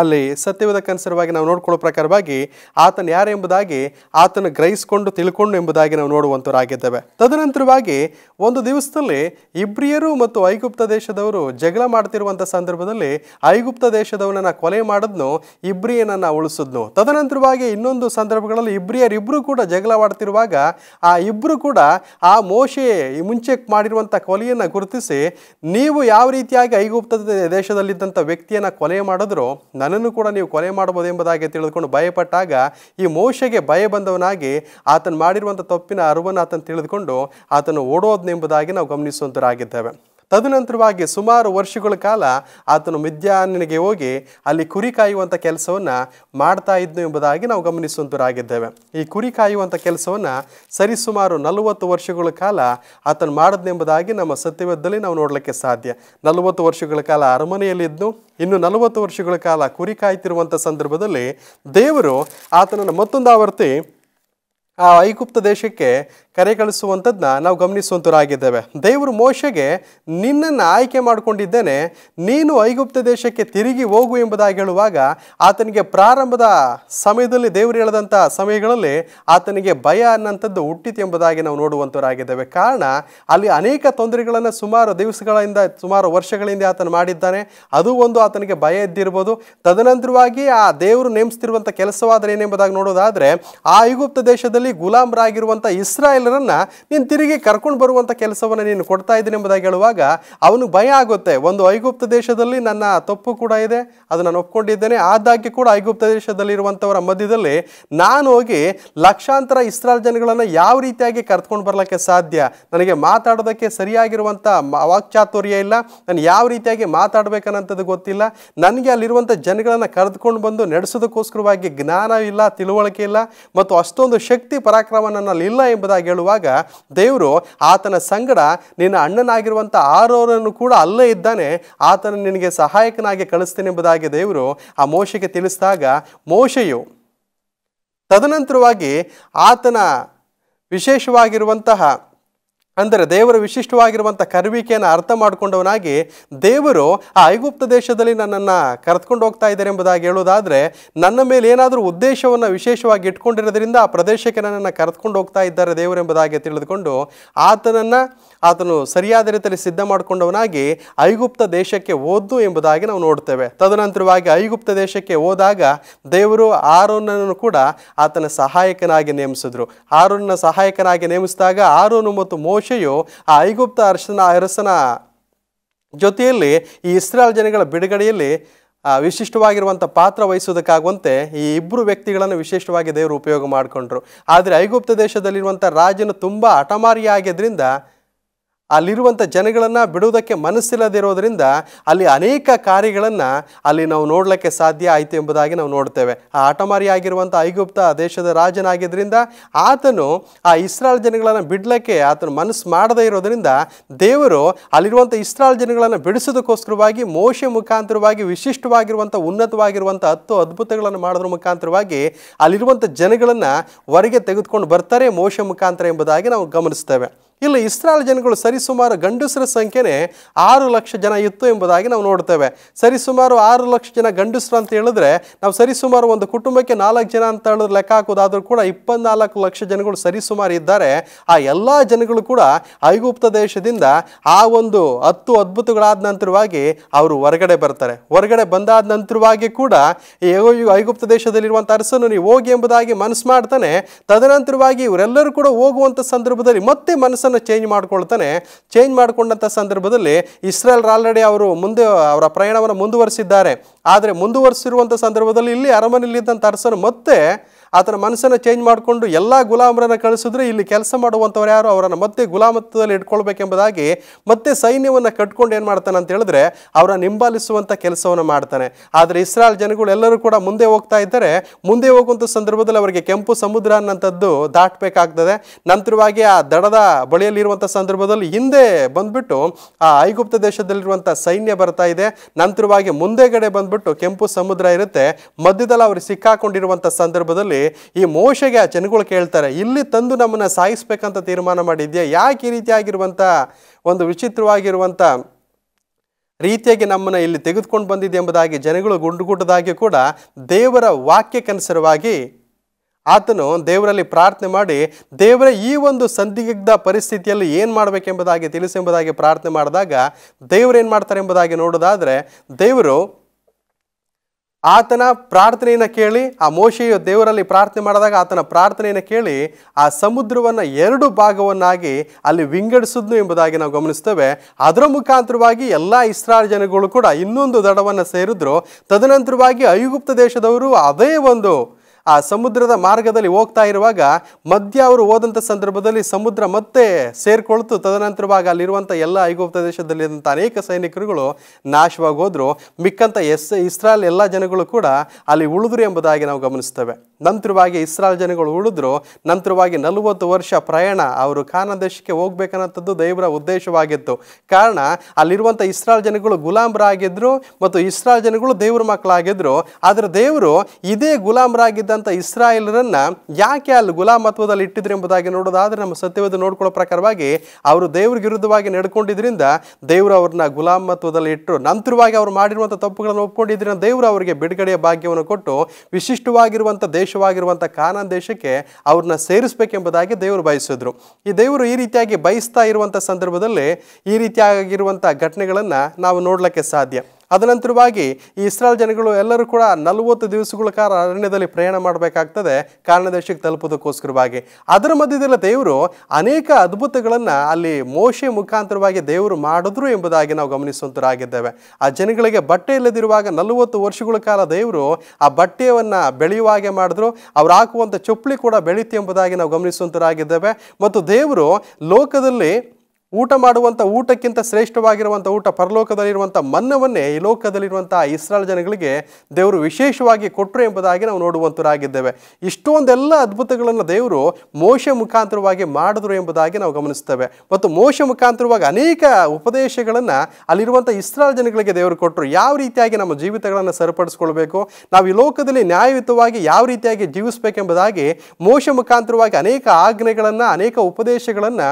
ಅಲ್ಲಿ ಸತ್ಯವೇದಕ್ಕನುಸಾರವಾಗಿ ನಾವು ನೋಡ್ಕೊಳ್ಳೋ ಪ್ರಕಾರವಾಗಿ ಆತನ ಯಾರು ಎಂಬುದಾಗಿ ಆತನ ಗ್ರಹಿಸಿಕೊಂಡು ತಿಳ್ಕೊಂಡು ಎಂಬುದಾಗಿ ನಾವು ನೋಡುವಂಥವರಾಗಿದ್ದೇವೆ ತದನಂತರವಾಗಿ ಒಂದು ದಿವಸದಲ್ಲಿ ಇಬ್ರಿಯರು ಮತ್ತು ಐಗುಪ್ತ ದೇಶದವರು ಜಗಳ ಮಾಡ್ತಿರುವಂಥ ಸಂದರ್ಭದಲ್ಲಿ ಐಗುಪ್ತ ದೇಶದವನನ್ನು ಕೊಲೆ ಮಾಡಿದ್ನು ಇಬ್ರಿಯನನ್ನು ಉಳಿಸಿದ್ನು ತದನಂತರವಾಗಿ ಇನ್ನೊಂದು ಸಂದರ್ಭಗಳಲ್ಲಿ ಇಬ್ರಿಯರಿಬ್ಬರು ಕೂಡ ಜಗಳ ಮಾಡ್ತಿರುವಾಗ ಆ ಇಬ್ಬರು ಕೂಡ ಆ ಮೋಶೆ ಮುಂಚೆ ಮಾಡಿರುವಂಥ ಕೊಲೆಯನ್ನು ಗುರುತಿಸಿ ನೀವು ಯಾವ ರೀತಿಯಾಗಿ ಐಗುಪ್ತ ದೇಶದಲ್ಲಿದ್ದಂಥ ವ್ಯಕ್ತಿಯನ್ನು ಕೊಲೆ ಮಾಡಿದ್ರು ನನ್ನನ್ನು ಕೂಡ ನೀವು ಕೊಲೆ ಎಂಬುದಾಗಿ ತಿಳಿದುಕೊಂಡು ಭಯಪಟ್ಟಾಗ ಈ ಮೋಶೆಗೆ ಭಯ ಬಂದವನಾಗಿ ಆತನು ಮಾಡಿರುವಂಥ ತಪ್ಪಿನ ಅರಿವನ್ನು ಆತನು ತಿಳಿದುಕೊಂಡು ಆತನು ಓಡೋದನೆಂಬುದಾಗಿ ನಾವು ಗಮನಿಸುವಂಥರಾಗಿದ್ದೇವೆ ತದನಂತರವಾಗಿ ಸುಮಾರು ವರ್ಷಗಳ ಕಾಲ ಆತನು ಮಿದ್ಯಾನಿಗೆ ಹೋಗಿ ಅಲ್ಲಿ ಕುರಿ ಕಾಯುವಂಥ ಕೆಲಸವನ್ನು ಮಾಡ್ತಾ ಇದ್ನು ಎಂಬುದಾಗಿ ನಾವು ಗಮನಿಸುವಂತರಾಗಿದ್ದೇವೆ ಈ ಕುರಿ ಕಾಯುವಂಥ ಕೆಲಸವನ್ನು ಸರಿಸುಮಾರು ನಲವತ್ತು ವರ್ಷಗಳ ಕಾಲ ಆತನು ಮಾಡಿದ್ನೆಂಬುದಾಗಿ ನಮ್ಮ ಸತ್ಯವೇಧದಲ್ಲಿ ನಾವು ನೋಡಲಿಕ್ಕೆ ಸಾಧ್ಯ ನಲವತ್ತು ವರ್ಷಗಳ ಕಾಲ ಅರಮನೆಯಲ್ಲಿದ್ದನು ಇನ್ನು ನಲವತ್ತು ವರ್ಷಗಳ ಕಾಲ ಕುರಿ ಕಾಯ್ತಿರುವಂಥ ಸಂದರ್ಭದಲ್ಲಿ ದೇವರು ಆತನನ್ನು ಮತ್ತೊಂದು ಆವರ್ತಿ ಆ ಐಗುಪ್ತ ದೇಶಕ್ಕೆ ಕರೆ ಕಳಿಸುವಂಥದ್ದನ್ನ ನಾವು ಗಮನಿಸುವಂಥವರಾಗಿದ್ದೇವೆ ದೇವರು ಮೋಶೆಗೆ ನಿನ್ನನ್ನು ಆಯ್ಕೆ ಮಾಡಿಕೊಂಡಿದ್ದೇನೆ ನೀನು ಐಗುಪ್ತ ದೇಶಕ್ಕೆ ತಿರುಗಿ ಹೋಗು ಎಂಬುದಾಗಿ ಹೇಳುವಾಗ ಆತನಿಗೆ ಪ್ರಾರಂಭದ ಸಮಯದಲ್ಲಿ ದೇವರು ಹೇಳದಂಥ ಸಮಯಗಳಲ್ಲಿ ಆತನಿಗೆ ಭಯ ಅನ್ನೋಂಥದ್ದು ಹುಟ್ಟಿತು ಎಂಬುದಾಗಿ ನಾವು ನೋಡುವಂಥವರಾಗಿದ್ದೇವೆ ಕಾರಣ ಅಲ್ಲಿ ಅನೇಕ ತೊಂದರೆಗಳನ್ನು ಸುಮಾರು ದಿವಸಗಳಿಂದ ಸುಮಾರು ವರ್ಷಗಳಿಂದ ಆತನು ಮಾಡಿದ್ದಾನೆ ಅದು ಒಂದು ಆತನಿಗೆ ಭಯ ಇದ್ದಿರ್ಬೋದು ತದನಂತರವಾಗಿ ಆ ದೇವರು ನೇಮಿಸ್ತಿರುವಂಥ ಕೆಲಸವಾದರೆ ಏನೆಂಬುದಾಗಿ ನೋಡೋದಾದರೆ ಆ ಐಗುಪ್ತ ದೇಶದಲ್ಲಿ ದೇಶದಲ್ಲಿ ಗುಲಾಮರಾಗಿರುವಂಥ ಇಸ್ರಾಯೇಲರನ್ನು ನೀನು ತಿರುಗಿ ಕರ್ಕೊಂಡು ಬರುವಂಥ ಕೆಲಸವನ್ನು ನೀನು ಕೊಡ್ತಾ ಇದ್ದೀನಿ ಎಂಬುದಾಗಿ ಹೇಳುವಾಗ ಅವನು ಭಯ ಆಗುತ್ತೆ ಒಂದು ಐಗುಪ್ತ ದೇಶದಲ್ಲಿ ನನ್ನ ತಪ್ಪು ಕೂಡ ಇದೆ ಅದು ನಾನು ಒಪ್ಕೊಂಡಿದ್ದೇನೆ ಆದಾಗ್ಯೂ ಕೂಡ ಐಗುಪ್ತ ದೇಶದಲ್ಲಿರುವಂಥವರ ಮಧ್ಯದಲ್ಲಿ ನಾನು ಹೋಗಿ ಲಕ್ಷಾಂತರ ಇಸ್ರಾಲ್ ಜನಗಳನ್ನು ಯಾವ ರೀತಿಯಾಗಿ ಕರ್ತ್ಕೊಂಡು ಬರಲಿಕ್ಕೆ ಸಾಧ್ಯ ನನಗೆ ಮಾತಾಡೋದಕ್ಕೆ ಸರಿಯಾಗಿರುವಂಥ ವಾಕ್ಚಾತುರ್ಯ ಇಲ್ಲ ನಾನು ಯಾವ ರೀತಿಯಾಗಿ ಮಾತಾಡಬೇಕನ್ನೋಂಥದ್ದು ಗೊತ್ತಿಲ್ಲ ನನಗೆ ಅಲ್ಲಿರುವಂಥ ಜನಗಳನ್ನು ಕರೆದುಕೊಂಡು ಬಂದು ನಡೆಸೋದಕ್ಕೋಸ್ಕರವಾಗಿ ಜ್ಞಾನ ಇಲ್ಲ ತಿಳುವಳಿಕೆ ಇಲ್ಲ ಮತ್ತು ಅಷ್ಟೊಂದು ಶಕ್ತಿ ಶಕ್ತಿ ಪರಾಕ್ರಮ ನನ್ನಲ್ಲಿ ಇಲ್ಲ ಎಂಬುದಾಗಿ ಹೇಳುವಾಗ ದೇವರು ಆತನ ಸಂಗಡ ನಿನ್ನ ಅಣ್ಣನಾಗಿರುವಂಥ ಆರೋರನ್ನು ಕೂಡ ಅಲ್ಲೇ ಇದ್ದಾನೆ ಆತನ ನಿನಗೆ ಸಹಾಯಕನಾಗಿ ಕಳಿಸ್ತೇನೆ ಎಂಬುದಾಗಿ ದೇವರು ಆ ಮೋಶೆಗೆ ತಿಳಿಸಿದಾಗ ಮೋಶೆಯು ತದನಂತರವಾಗಿ ಆತನ ವಿಶೇಷವಾಗಿರುವಂತಹ ಅಂದರೆ ದೇವರ ವಿಶಿಷ್ಟವಾಗಿರುವಂಥ ಕರುವಿಕೆಯನ್ನು ಅರ್ಥ ಮಾಡಿಕೊಂಡವನಾಗಿ ದೇವರು ಆ ಐಗುಪ್ತ ದೇಶದಲ್ಲಿ ನನ್ನನ್ನು ಕರೆದುಕೊಂಡು ಹೋಗ್ತಾ ಇದ್ದಾರೆ ಎಂಬುದಾಗಿ ಹೇಳೋದಾದರೆ ನನ್ನ ಮೇಲೆ ಏನಾದರೂ ಉದ್ದೇಶವನ್ನು ವಿಶೇಷವಾಗಿ ಇಟ್ಕೊಂಡಿರೋದ್ರಿಂದ ಆ ಪ್ರದೇಶಕ್ಕೆ ನನ್ನನ್ನು ಕರೆದುಕೊಂಡು ಹೋಗ್ತಾ ಇದ್ದಾರೆ ದೇವರು ಎಂಬುದಾಗಿ ತಿಳಿದುಕೊಂಡು ಆತನನ್ನು ಆತನು ಸರಿಯಾದ ರೀತಿಯಲ್ಲಿ ಸಿದ್ಧ ಮಾಡಿಕೊಂಡವನಾಗಿ ಐಗುಪ್ತ ದೇಶಕ್ಕೆ ಓದ್ದು ಎಂಬುದಾಗಿ ನಾವು ನೋಡ್ತೇವೆ ತದನಂತರವಾಗಿ ಐಗುಪ್ತ ದೇಶಕ್ಕೆ ಹೋದಾಗ ದೇವರು ಆರೋನನ್ನು ಕೂಡ ಆತನ ಸಹಾಯಕನಾಗಿ ನೇಮಿಸಿದ್ರು ಆರೋನ ಸಹಾಯಕನಾಗಿ ನೇಮಿಸಿದಾಗ ಆರೋನು ಮತ್ತು ಮೋಶ ಮೋಶೆಯು ಆ ಐಗುಪ್ತ ಅರಸನ ಅರಸನ ಜೊತೆಯಲ್ಲಿ ಈ ಇಸ್ರಾಲ್ ಜನಗಳ ಬಿಡುಗಡೆಯಲ್ಲಿ ವಿಶಿಷ್ಟವಾಗಿರುವಂಥ ಪಾತ್ರ ವಹಿಸುವುದಕ್ಕಾಗುವಂತೆ ಈ ಇಬ್ಬರು ವ್ಯಕ್ತಿಗಳನ್ನು ವಿಶೇಷವಾಗಿ ದೇವರು ಉಪಯೋಗ ಮಾಡಿಕೊಂಡ್ರು ಆದರೆ ಐಗುಪ್ತ ದೇಶದಲ್ಲಿರುವಂಥ ರಾಜನು ತುಂಬ ಅಟಮಾರಿಯಾಗಿದ್ದರಿಂದ ಅಲ್ಲಿರುವಂಥ ಜನಗಳನ್ನು ಬಿಡುವುದಕ್ಕೆ ಮನಸ್ಸಿಲ್ಲದಿರೋದ್ರಿಂದ ಅಲ್ಲಿ ಅನೇಕ ಕಾರ್ಯಗಳನ್ನು ಅಲ್ಲಿ ನಾವು ನೋಡಲಿಕ್ಕೆ ಸಾಧ್ಯ ಆಯಿತು ಎಂಬುದಾಗಿ ನಾವು ನೋಡ್ತೇವೆ ಆ ಆಟಮಾರಿ ಆಗಿರುವಂಥ ಐಗುಪ್ತ ದೇಶದ ರಾಜನಾಗಿದ್ದರಿಂದ ಆತನು ಆ ಇಸ್ರಾಲ್ ಜನಗಳನ್ನು ಬಿಡಲಿಕ್ಕೆ ಆತನು ಮನಸ್ಸು ಮಾಡದೇ ಇರೋದರಿಂದ ದೇವರು ಅಲ್ಲಿರುವಂಥ ಇಸ್ರಾಲ್ ಜನಗಳನ್ನು ಬಿಡಿಸೋದಕ್ಕೋಸ್ಕರವಾಗಿ ಮೋಶ ಮುಖಾಂತರವಾಗಿ ವಿಶಿಷ್ಟವಾಗಿರುವಂಥ ಉನ್ನತವಾಗಿರುವಂಥ ಹತ್ತು ಅದ್ಭುತಗಳನ್ನು ಮಾಡೋದ್ರ ಮುಖಾಂತರವಾಗಿ ಅಲ್ಲಿರುವಂಥ ಜನಗಳನ್ನು ಹೊರಗೆ ತೆಗೆದುಕೊಂಡು ಬರ್ತಾರೆ ಮೋಶೆ ಮುಖಾಂತರ ಎಂಬುದಾಗಿ ನಾವು ಗಮನಿಸ್ತೇವೆ ಇಲ್ಲಿ ಇಸ್ರಾಲ್ ಜನಗಳು ಸರಿಸುಮಾರು ಗಂಡಸರ ಸಂಖ್ಯೆನೇ ಆರು ಲಕ್ಷ ಜನ ಇತ್ತು ಎಂಬುದಾಗಿ ನಾವು ನೋಡ್ತೇವೆ ಸರಿಸುಮಾರು ಆರು ಲಕ್ಷ ಜನ ಗಂಡಸರು ಅಂತ ಹೇಳಿದ್ರೆ ನಾವು ಸರಿಸುಮಾರು ಒಂದು ಕುಟುಂಬಕ್ಕೆ ನಾಲ್ಕು ಜನ ಅಂತ ಹೇಳಿದ್ರೆ ಲೆಕ್ಕ ಹಾಕೋದಾದರೂ ಕೂಡ ಇಪ್ಪತ್ನಾಲ್ಕು ಲಕ್ಷ ಜನಗಳು ಸರಿಸುಮಾರು ಇದ್ದಾರೆ ಆ ಎಲ್ಲ ಜನಗಳು ಕೂಡ ಐಗುಪ್ತ ದೇಶದಿಂದ ಆ ಒಂದು ಹತ್ತು ಅದ್ಭುತಗಳಾದ ನಂತರವಾಗಿ ಅವರು ಹೊರಗಡೆ ಬರ್ತಾರೆ ಹೊರಗಡೆ ಬಂದಾದ ನಂತರವಾಗಿ ಕೂಡ ಐಗುಪ್ತ ದೇಶದಲ್ಲಿರುವಂಥ ಅರಸನ್ನು ನೀವು ಹೋಗಿ ಎಂಬುದಾಗಿ ಮನಸ್ಸು ಮಾಡ್ತಾನೆ ತದನಂತರವಾಗಿ ಇವರೆಲ್ಲರೂ ಕೂಡ ಹೋಗುವಂಥ ಸಂದರ್ಭದಲ್ಲಿ ಮತ್ತೆ ಮನಸ್ಸು ಚೇಂಜ್ ಮಾಡ್ಕೊಳ್ತಾನೆ ಚೇಂಜ್ ಮಾಡಿಕೊಂಡಂಥ ಸಂದರ್ಭದಲ್ಲಿ ಇಸ್ರೇಲ್ ಆಲ್ರೆಡಿ ಅವರು ಮುಂದೆ ಅವರ ಪ್ರಯಾಣವನ್ನು ಮುಂದುವರಿಸಿದ್ದಾರೆ ಆದರೆ ಮುಂದುವರಿಸಿರುವಂಥ ಸಂದರ್ಭದಲ್ಲಿ ಇಲ್ಲಿ ಅರಮನೆಯಲ್ಲಿದ್ದಂಥ ಅರಸನು ಮತ್ತೆ ಆತನ ಮನಸ್ಸನ್ನು ಚೇಂಜ್ ಮಾಡಿಕೊಂಡು ಎಲ್ಲ ಗುಲಾಮರನ್ನು ಕಳಿಸಿದ್ರೆ ಇಲ್ಲಿ ಕೆಲಸ ಮಾಡುವಂಥವ್ರು ಯಾರು ಅವರನ್ನು ಮತ್ತೆ ಗುಲಾಮತ್ವದಲ್ಲಿ ಇಟ್ಕೊಳ್ಬೇಕೆಂಬುದಾಗಿ ಮತ್ತೆ ಸೈನ್ಯವನ್ನು ಕಟ್ಕೊಂಡು ಏನು ಮಾಡ್ತಾನೆ ಅಂತ ಹೇಳಿದ್ರೆ ಅವರನ್ನು ನಿಂಬಾಲಿಸುವಂಥ ಕೆಲಸವನ್ನು ಮಾಡ್ತಾನೆ ಆದರೆ ಇಸ್ರಾಲ್ ಜನಗಳು ಎಲ್ಲರೂ ಕೂಡ ಮುಂದೆ ಹೋಗ್ತಾ ಇದ್ದಾರೆ ಮುಂದೆ ಹೋಗುವಂಥ ಸಂದರ್ಭದಲ್ಲಿ ಅವರಿಗೆ ಕೆಂಪು ಸಮುದ್ರ ಅನ್ನೋಂಥದ್ದು ದಾಟಬೇಕಾಗ್ತದೆ ನಂತರವಾಗಿ ಆ ದಡದ ಬಳಿಯಲ್ಲಿರುವಂಥ ಸಂದರ್ಭದಲ್ಲಿ ಹಿಂದೆ ಬಂದುಬಿಟ್ಟು ಆ ಐಗುಪ್ತ ದೇಶದಲ್ಲಿರುವಂಥ ಸೈನ್ಯ ಬರ್ತಾ ಇದೆ ನಂತರವಾಗಿ ಮುಂದೆಗಡೆ ಬಂದುಬಿಟ್ಟು ಕೆಂಪು ಸಮುದ್ರ ಇರುತ್ತೆ ಮಧ್ಯದಲ್ಲಿ ಅವರು ಸಿಕ್ಕಾಕೊಂಡಿರುವಂಥ ಸಂದರ್ಭದಲ್ಲಿ ಈ ಮೋಶೆಗೆ ಆ ಜನಗಳು ಕೇಳ್ತಾರೆ ಇಲ್ಲಿ ತಂದು ನಮ್ಮನ್ನು ಸಾಯಿಸ್ಬೇಕಂತ ತೀರ್ಮಾನ ಮಾಡಿದ್ಯಾ ಯಾಕೆ ಈ ರೀತಿಯಾಗಿರುವಂಥ ಒಂದು ವಿಚಿತ್ರವಾಗಿರುವಂಥ ರೀತಿಯಾಗಿ ನಮ್ಮನ್ನು ಇಲ್ಲಿ ತೆಗೆದುಕೊಂಡು ಬಂದಿದೆ ಎಂಬುದಾಗಿ ಜನಗಳು ಗುಂಡುಗುಡ್ಡದಾಗಿ ಕೂಡ ದೇವರ ವಾಕ್ಯಕ್ಕನುಸಾರವಾಗಿ ಆತನು ದೇವರಲ್ಲಿ ಪ್ರಾರ್ಥನೆ ಮಾಡಿ ದೇವರ ಈ ಒಂದು ಸಂದಿಗ್ಧ ಪರಿಸ್ಥಿತಿಯಲ್ಲಿ ಏನು ಮಾಡಬೇಕೆಂಬುದಾಗಿ ತಿಳಿಸೆಂಬುದಾಗಿ ಪ್ರಾರ್ಥನೆ ಮಾಡಿದಾಗ ದೇವರು ಏನು ಮಾಡ್ತಾರೆ ಎಂಬುದಾಗಿ ನೋಡೋದಾದರೆ ದೇವರು ಆತನ ಪ್ರಾರ್ಥನೆಯನ್ನು ಕೇಳಿ ಆ ಮೋಶೆಯ ದೇವರಲ್ಲಿ ಪ್ರಾರ್ಥನೆ ಮಾಡಿದಾಗ ಆತನ ಪ್ರಾರ್ಥನೆಯನ್ನು ಕೇಳಿ ಆ ಸಮುದ್ರವನ್ನು ಎರಡು ಭಾಗವನ್ನಾಗಿ ಅಲ್ಲಿ ವಿಂಗಡಿಸಿದ್ನು ಎಂಬುದಾಗಿ ನಾವು ಗಮನಿಸ್ತೇವೆ ಅದರ ಮುಖಾಂತರವಾಗಿ ಎಲ್ಲ ಇಸ್ರಾಲ್ ಜನಗಳು ಕೂಡ ಇನ್ನೊಂದು ದಡವನ್ನು ಸೇರಿದ್ರು ತದನಂತರವಾಗಿ ಐಗುಪ್ತ ದೇಶದವರು ಅದೇ ಒಂದು ಆ ಸಮುದ್ರದ ಮಾರ್ಗದಲ್ಲಿ ಹೋಗ್ತಾ ಇರುವಾಗ ಮಧ್ಯ ಅವರು ಹೋದಂಥ ಸಂದರ್ಭದಲ್ಲಿ ಸಮುದ್ರ ಮತ್ತೆ ಸೇರಿಕೊಳ್ತು ತದನಂತರವಾಗಿ ಅಲ್ಲಿರುವಂಥ ಎಲ್ಲ ಐಗೋಪ್ ಪ್ರದೇಶದಲ್ಲಿರುವಂಥ ಅನೇಕ ಸೈನಿಕರುಗಳು ನಾಶವಾಗಿ ಹೋದರು ಮಿಕ್ಕಂಥ ಎಸ್ ಇಸ್ರಾಲ್ ಎಲ್ಲ ಜನಗಳು ಕೂಡ ಅಲ್ಲಿ ಉಳಿದ್ರು ಎಂಬುದಾಗಿ ನಾವು ಗಮನಿಸ್ತೇವೆ ನಂತರವಾಗಿ ಇಸ್ರಾಲ್ ಜನಗಳು ಉಳಿದ್ರು ನಂತರವಾಗಿ ನಲವತ್ತು ವರ್ಷ ಪ್ರಯಾಣ ಅವರು ಖಾನ ದೇಶಕ್ಕೆ ಹೋಗ್ಬೇಕನ್ನಂಥದ್ದು ದೈವರ ಉದ್ದೇಶವಾಗಿತ್ತು ಕಾರಣ ಅಲ್ಲಿರುವಂಥ ಇಸ್ರಾಲ್ ಜನಗಳು ಗುಲಾಮರಾಗಿದ್ದರು ಮತ್ತು ಇಸ್ರಾಲ್ ಜನಗಳು ದೇವ್ರ ಮಕ್ಕಳಾಗಿದ್ದರು ಆದರೆ ದೇವರು ಇದೇ ಗುಲಾಮರಾಗಿದ್ದ ಇದ್ದಂಥ ಇಸ್ರಾಯೇಲರನ್ನು ಯಾಕೆ ಅಲ್ಲಿ ಗುಲಾಮತ್ವದಲ್ಲಿ ಇಟ್ಟಿದ್ರು ಎಂಬುದಾಗಿ ನೋಡೋದಾದರೆ ನಮ್ಮ ಸತ್ಯವೇದ ನೋಡ್ಕೊಳ್ಳೋ ಪ್ರಕಾರವಾಗಿ ಅವರು ದೇವ್ರ ವಿರುದ್ಧವಾಗಿ ನಡ್ಕೊಂಡಿದ್ರಿಂದ ದೇವರು ಅವ್ರನ್ನ ಗುಲಾಮತ್ವದಲ್ಲಿ ಇಟ್ಟರು ನಂತರವಾಗಿ ಅವ್ರು ಮಾಡಿರುವಂಥ ತಪ್ಪುಗಳನ್ನು ಒಪ್ಕೊಂಡಿದ್ದರಿಂದ ದೇವರು ಅವರಿಗೆ ಬಿಡುಗಡೆಯ ಭಾಗ್ಯವನ್ನು ಕೊಟ್ಟು ವಿಶಿಷ್ಟವಾಗಿರುವಂಥ ದೇಶವಾಗಿರುವಂಥ ಕಾನನ್ ದೇಶಕ್ಕೆ ಅವ್ರನ್ನ ಸೇರಿಸಬೇಕೆಂಬುದಾಗಿ ದೇವರು ಬಯಸಿದ್ರು ಈ ದೇವರು ಈ ರೀತಿಯಾಗಿ ಬಯಸ್ತಾ ಇರುವಂಥ ಸಂದರ್ಭದಲ್ಲಿ ಈ ರೀತಿಯಾಗಿರುವಂಥ ಘಟನೆಗಳನ್ನು ನಾವು ನೋಡಲಿಕ್ಕೆ ಸಾಧ್ಯ ಅದನಂತರವಾಗಿ ಈ ಇಸ್ರಾಲ್ ಜನಗಳು ಎಲ್ಲರೂ ಕೂಡ ನಲವತ್ತು ದಿವಸಗಳ ಕಾಲ ಅರಣ್ಯದಲ್ಲಿ ಪ್ರಯಾಣ ಮಾಡಬೇಕಾಗ್ತದೆ ಕಾರಣದೇಶಕ್ಕೆ ತಲುಪೋದಕ್ಕೋಸ್ಕರವಾಗಿ ಅದರ ಮಧ್ಯದಲ್ಲಿ ದೇವರು ಅನೇಕ ಅದ್ಭುತಗಳನ್ನು ಅಲ್ಲಿ ಮೋಶೆ ಮುಖಾಂತರವಾಗಿ ದೇವರು ಮಾಡಿದ್ರು ಎಂಬುದಾಗಿ ನಾವು ಗಮನಿಸುವಂತರಾಗಿದ್ದೇವೆ ಆ ಜನಗಳಿಗೆ ಬಟ್ಟೆ ಇಲ್ಲದಿರುವಾಗ ನಲವತ್ತು ವರ್ಷಗಳ ಕಾಲ ದೇವರು ಆ ಬಟ್ಟೆಯನ್ನು ಬೆಳೆಯುವ ಹಾಗೆ ಮಾಡಿದ್ರು ಅವ್ರು ಹಾಕುವಂಥ ಚೊಪ್ಪಳಿ ಕೂಡ ಬೆಳೀತಿ ಎಂಬುದಾಗಿ ನಾವು ಗಮನಿಸುವಂತರಾಗಿದ್ದೇವೆ ಮತ್ತು ದೇವರು ಲೋಕದಲ್ಲಿ ಊಟ ಮಾಡುವಂಥ ಊಟಕ್ಕಿಂತ ಶ್ರೇಷ್ಠವಾಗಿರುವಂಥ ಊಟ ಪರಲೋಕದಲ್ಲಿರುವಂಥ ಮನ್ನವನ್ನೇ ಈ ಲೋಕದಲ್ಲಿರುವಂಥ ಇಸ್ರಾಲ್ ಜನಗಳಿಗೆ ದೇವರು ವಿಶೇಷವಾಗಿ ಕೊಟ್ಟರು ಎಂಬುದಾಗಿ ನಾವು ನೋಡುವಂಥರಾಗಿದ್ದೇವೆ ಇಷ್ಟೊಂದೆಲ್ಲ ಅದ್ಭುತಗಳನ್ನು ದೇವರು ಮೋಶ ಮುಖಾಂತರವಾಗಿ ಮಾಡಿದ್ರು ಎಂಬುದಾಗಿ ನಾವು ಗಮನಿಸ್ತೇವೆ ಮತ್ತು ಮೋಶ ಮುಖಾಂತರವಾಗಿ ಅನೇಕ ಉಪದೇಶಗಳನ್ನು ಅಲ್ಲಿರುವಂಥ ಇಸ್ರಾಲ್ ಜನಗಳಿಗೆ ದೇವರು ಕೊಟ್ಟರು ಯಾವ ರೀತಿಯಾಗಿ ನಮ್ಮ ಜೀವಿತಗಳನ್ನು ಸರಿಪಡಿಸ್ಕೊಳ್ಬೇಕು ನಾವು ಈ ಲೋಕದಲ್ಲಿ ನ್ಯಾಯಯುತವಾಗಿ ಯಾವ ರೀತಿಯಾಗಿ ಜೀವಿಸಬೇಕೆಂಬುದಾಗಿ ಮೋಶ ಮುಖಾಂತರವಾಗಿ ಅನೇಕ ಆಜ್ಞೆಗಳನ್ನು ಅನೇಕ ಉಪದೇಶಗಳನ್ನು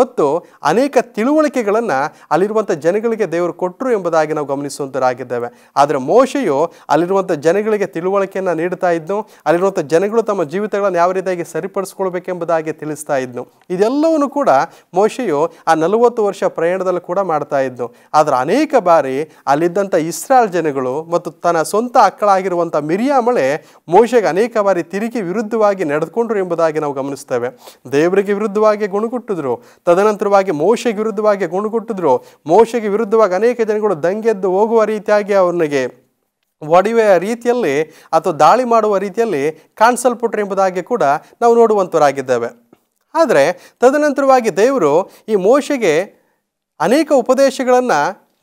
ಮತ್ತು ಅನೇಕ ತಿಳುವಳಿಕೆಗಳನ್ನು ಅಲ್ಲಿರುವಂಥ ಜನಗಳಿಗೆ ದೇವರು ಕೊಟ್ಟರು ಎಂಬುದಾಗಿ ನಾವು ಗಮನಿಸುವಂಥರಾಗಿದ್ದೇವೆ ಆದರೆ ಮೋಶೆಯು ಅಲ್ಲಿರುವಂಥ ಜನಗಳಿಗೆ ತಿಳುವಳಿಕೆಯನ್ನು ನೀಡ್ತಾ ಇದ್ನು ಅಲ್ಲಿರುವಂಥ ಜನಗಳು ತಮ್ಮ ಜೀವಿತಗಳನ್ನು ಯಾವ ರೀತಿಯಾಗಿ ಸರಿಪಡಿಸ್ಕೊಳ್ಬೇಕೆಂಬುದಾಗಿ ತಿಳಿಸ್ತಾ ಇದ್ನು ಇದೆಲ್ಲವನ್ನು ಕೂಡ ಮೋಶೆಯು ಆ ನಲವತ್ತು ವರ್ಷ ಪ್ರಯಾಣದಲ್ಲಿ ಕೂಡ ಮಾಡ್ತಾ ಇದ್ನು ಆದರೆ ಅನೇಕ ಬಾರಿ ಅಲ್ಲಿದ್ದಂಥ ಇಸ್ರಾಲ್ ಜನಗಳು ಮತ್ತು ತನ್ನ ಸ್ವಂತ ಅಕ್ಕಳಾಗಿರುವಂಥ ಮಿರಿಯಾಮಳೆ ಮೋಶೆಗೆ ಅನೇಕ ಬಾರಿ ತಿರುಗಿ ವಿರುದ್ಧವಾಗಿ ನಡೆದುಕೊಂಡ್ರು ಎಂಬುದಾಗಿ ನಾವು ಗಮನಿಸ್ತೇವೆ ದೇವರಿಗೆ ವಿರುದ್ಧವಾಗಿ ಗುಣಗುಟ್ಟಿದ್ರು ತದನಂತರವಾಗಿ ಮೋಶೆಗೆ ವಿರುದ್ಧವಾಗಿ ಗುಣಗುಟ್ಟಿದ್ರು ಮೋಶೆಗೆ ವಿರುದ್ಧವಾಗಿ ಅನೇಕ ಜನಗಳು ದಂಗೆದ್ದು ಹೋಗುವ ರೀತಿಯಾಗಿ ಅವನಿಗೆ ಒಡವೆಯ ರೀತಿಯಲ್ಲಿ ಅಥವಾ ದಾಳಿ ಮಾಡುವ ರೀತಿಯಲ್ಲಿ ಕಾಣಿಸಲ್ಪಟ್ರು ಎಂಬುದಾಗಿ ಕೂಡ ನಾವು ನೋಡುವಂಥವರಾಗಿದ್ದೇವೆ ಆದರೆ ತದನಂತರವಾಗಿ ದೇವರು ಈ ಮೋಶೆಗೆ ಅನೇಕ ಉಪದೇಶಗಳನ್ನು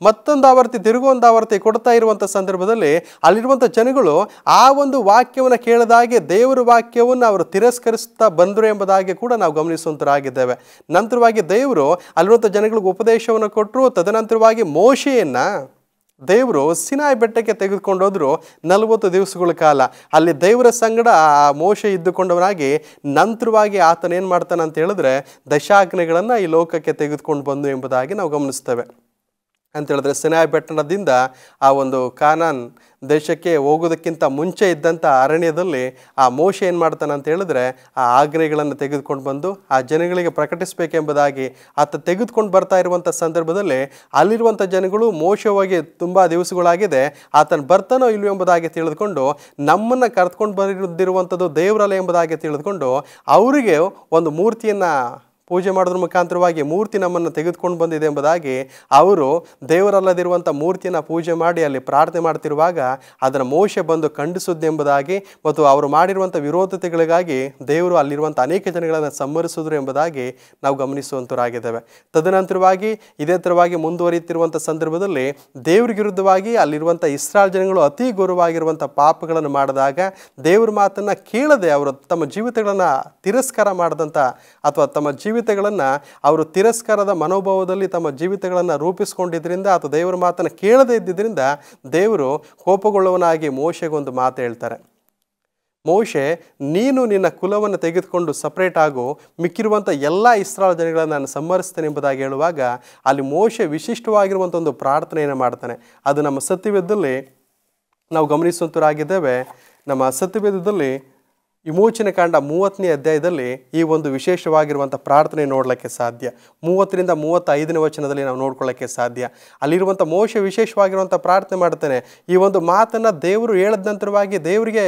ಮತ್ತೊಂದು ಆವರ್ತಿ ತಿರುಗು ಆವರ್ತಿ ಕೊಡ್ತಾ ಇರುವಂಥ ಸಂದರ್ಭದಲ್ಲಿ ಅಲ್ಲಿರುವಂಥ ಜನಗಳು ಆ ಒಂದು ವಾಕ್ಯವನ್ನು ಕೇಳಿದಾಗೆ ದೇವರ ವಾಕ್ಯವನ್ನು ಅವರು ತಿರಸ್ಕರಿಸ್ತಾ ಬಂದರು ಎಂಬುದಾಗಿ ಕೂಡ ನಾವು ಗಮನಿಸುವಂಥರಾಗಿದ್ದೇವೆ ನಂತರವಾಗಿ ದೇವರು ಅಲ್ಲಿರುವಂಥ ಜನಗಳಿಗೆ ಉಪದೇಶವನ್ನು ಕೊಟ್ಟರು ತದನಂತರವಾಗಿ ಮೋಶೆಯನ್ನು ದೇವರು ಸಿನಾಯಿ ಬೆಟ್ಟಕ್ಕೆ ತೆಗೆದುಕೊಂಡೋದ್ರು ನಲವತ್ತು ದಿವಸಗಳ ಕಾಲ ಅಲ್ಲಿ ದೇವರ ಸಂಗಡ ಆ ಮೋಶೆ ಇದ್ದುಕೊಂಡವನಾಗಿ ನಂತರವಾಗಿ ಆತನೇನು ಮಾಡ್ತಾನೆ ಅಂತ ಹೇಳಿದ್ರೆ ದಶಾಗ್ನೆಗಳನ್ನು ಈ ಲೋಕಕ್ಕೆ ತೆಗೆದುಕೊಂಡು ಬಂದು ಎಂಬುದಾಗಿ ನಾವು ಗಮನಿಸ್ತೇವೆ ಅಂತೇಳಿದ್ರೆ ಸಿನಾಯ್ ಬೆಟ್ಟಣದಿಂದ ಆ ಒಂದು ಕಾನಾನ್ ದೇಶಕ್ಕೆ ಹೋಗೋದಕ್ಕಿಂತ ಮುಂಚೆ ಇದ್ದಂಥ ಅರಣ್ಯದಲ್ಲಿ ಆ ಮೋಶ ಏನು ಮಾಡ್ತಾನೆ ಅಂತ ಹೇಳಿದ್ರೆ ಆ ಆಗ್ನೆಗಳನ್ನು ತೆಗೆದುಕೊಂಡು ಬಂದು ಆ ಜನಗಳಿಗೆ ಪ್ರಕಟಿಸಬೇಕೆಂಬುದಾಗಿ ಆತ ತೆಗೆದುಕೊಂಡು ಬರ್ತಾ ಇರುವಂಥ ಸಂದರ್ಭದಲ್ಲಿ ಅಲ್ಲಿರುವಂಥ ಜನಗಳು ಮೋಶವಾಗಿ ತುಂಬ ದಿವಸಗಳಾಗಿದೆ ಆತನ ಬರ್ತಾನೋ ಇಲ್ಲವೋ ಎಂಬುದಾಗಿ ತಿಳಿದುಕೊಂಡು ನಮ್ಮನ್ನು ಕರೆದುಕೊಂಡು ಬಂದಿರುವಂಥದ್ದು ದೇವರಲ್ಲ ಎಂಬುದಾಗಿ ತಿಳಿದುಕೊಂಡು ಅವರಿಗೆ ಒಂದು ಮೂರ್ತಿಯನ್ನು ಪೂಜೆ ಮಾಡೋದ್ರ ಮುಖಾಂತರವಾಗಿ ಮೂರ್ತಿ ನಮ್ಮನ್ನು ತೆಗೆದುಕೊಂಡು ಬಂದಿದೆ ಎಂಬುದಾಗಿ ಅವರು ದೇವರಲ್ಲದಿರುವಂಥ ಮೂರ್ತಿಯನ್ನು ಪೂಜೆ ಮಾಡಿ ಅಲ್ಲಿ ಪ್ರಾರ್ಥನೆ ಮಾಡ್ತಿರುವಾಗ ಅದರ ಮೋಶ ಬಂದು ಎಂಬುದಾಗಿ ಮತ್ತು ಅವರು ಮಾಡಿರುವಂಥ ವಿರೋಧತೆಗಳಿಗಾಗಿ ದೇವರು ಅಲ್ಲಿರುವಂಥ ಅನೇಕ ಜನಗಳನ್ನು ಸಂಹರಿಸಿದ್ರು ಎಂಬುದಾಗಿ ನಾವು ಗಮನಿಸುವಂಥವರಾಗಿದ್ದೇವೆ ತದನಂತರವಾಗಿ ಇದೇ ಥರವಾಗಿ ಮುಂದುವರಿಯುತ್ತಿರುವಂಥ ಸಂದರ್ಭದಲ್ಲಿ ದೇವ್ರಿಗೆ ವಿರುದ್ಧವಾಗಿ ಅಲ್ಲಿರುವಂಥ ಇಸ್ರಾಲ್ ಜನಗಳು ಅತಿ ಗೌರವವಾಗಿರುವಂಥ ಪಾಪಗಳನ್ನು ಮಾಡಿದಾಗ ದೇವ್ರ ಮಾತನ್ನು ಕೇಳದೆ ಅವರು ತಮ್ಮ ಜೀವಿತಗಳನ್ನು ತಿರಸ್ಕಾರ ಮಾಡಿದಂಥ ಅಥವಾ ತಮ್ಮ ಜೀವ ಜೀವಿತಗಳನ್ನು ಅವರು ತಿರಸ್ಕಾರದ ಮನೋಭಾವದಲ್ಲಿ ತಮ್ಮ ಜೀವಿತಗಳನ್ನು ರೂಪಿಸ್ಕೊಂಡಿದ್ದರಿಂದ ಅಥವಾ ದೇವರ ಮಾತನ್ನು ಕೇಳದೇ ಇದ್ದಿದ್ದರಿಂದ ದೇವರು ಕೋಪಗೊಳ್ಳುವನಾಗಿ ಮೋಶೆಗೊಂದು ಮಾತು ಹೇಳ್ತಾರೆ ಮೋಶೆ ನೀನು ನಿನ್ನ ಕುಲವನ್ನು ತೆಗೆದುಕೊಂಡು ಸಪ್ರೇಟ್ ಆಗು ಮಿಕ್ಕಿರುವಂಥ ಎಲ್ಲ ಇಸ್ರಾಲ್ ಜನಗಳನ್ನು ನಾನು ಸಂಹರಿಸ್ತೇನೆ ಎಂಬುದಾಗಿ ಹೇಳುವಾಗ ಅಲ್ಲಿ ಮೋಶೆ ವಿಶಿಷ್ಟವಾಗಿರುವಂಥ ಒಂದು ಪ್ರಾರ್ಥನೆಯನ್ನು ಮಾಡ್ತಾನೆ ಅದು ನಮ್ಮ ಸತ್ಯವೇದದಲ್ಲಿ ನಾವು ಗಮನಿಸುವಂಥವರಾಗಿದ್ದೇವೆ ನಮ್ಮ ಸತ್ಯವೇದದಲ್ಲಿ ಕಾಂಡ ಮೂವತ್ತನೇ ಅಧ್ಯಾಯದಲ್ಲಿ ಈ ಒಂದು ವಿಶೇಷವಾಗಿರುವಂಥ ಪ್ರಾರ್ಥನೆ ನೋಡಲಿಕ್ಕೆ ಸಾಧ್ಯ ಮೂವತ್ತರಿಂದ ಮೂವತ್ತೈದನೇ ವಚನದಲ್ಲಿ ನಾವು ನೋಡ್ಕೊಳ್ಳೋಕ್ಕೆ ಸಾಧ್ಯ ಅಲ್ಲಿರುವಂಥ ಮೋಶ ವಿಶೇಷವಾಗಿರುವಂಥ ಪ್ರಾರ್ಥನೆ ಮಾಡ್ತೇನೆ ಈ ಒಂದು ಮಾತನ್ನು ದೇವರು ಹೇಳಿದ ನಂತರವಾಗಿ ದೇವರಿಗೆ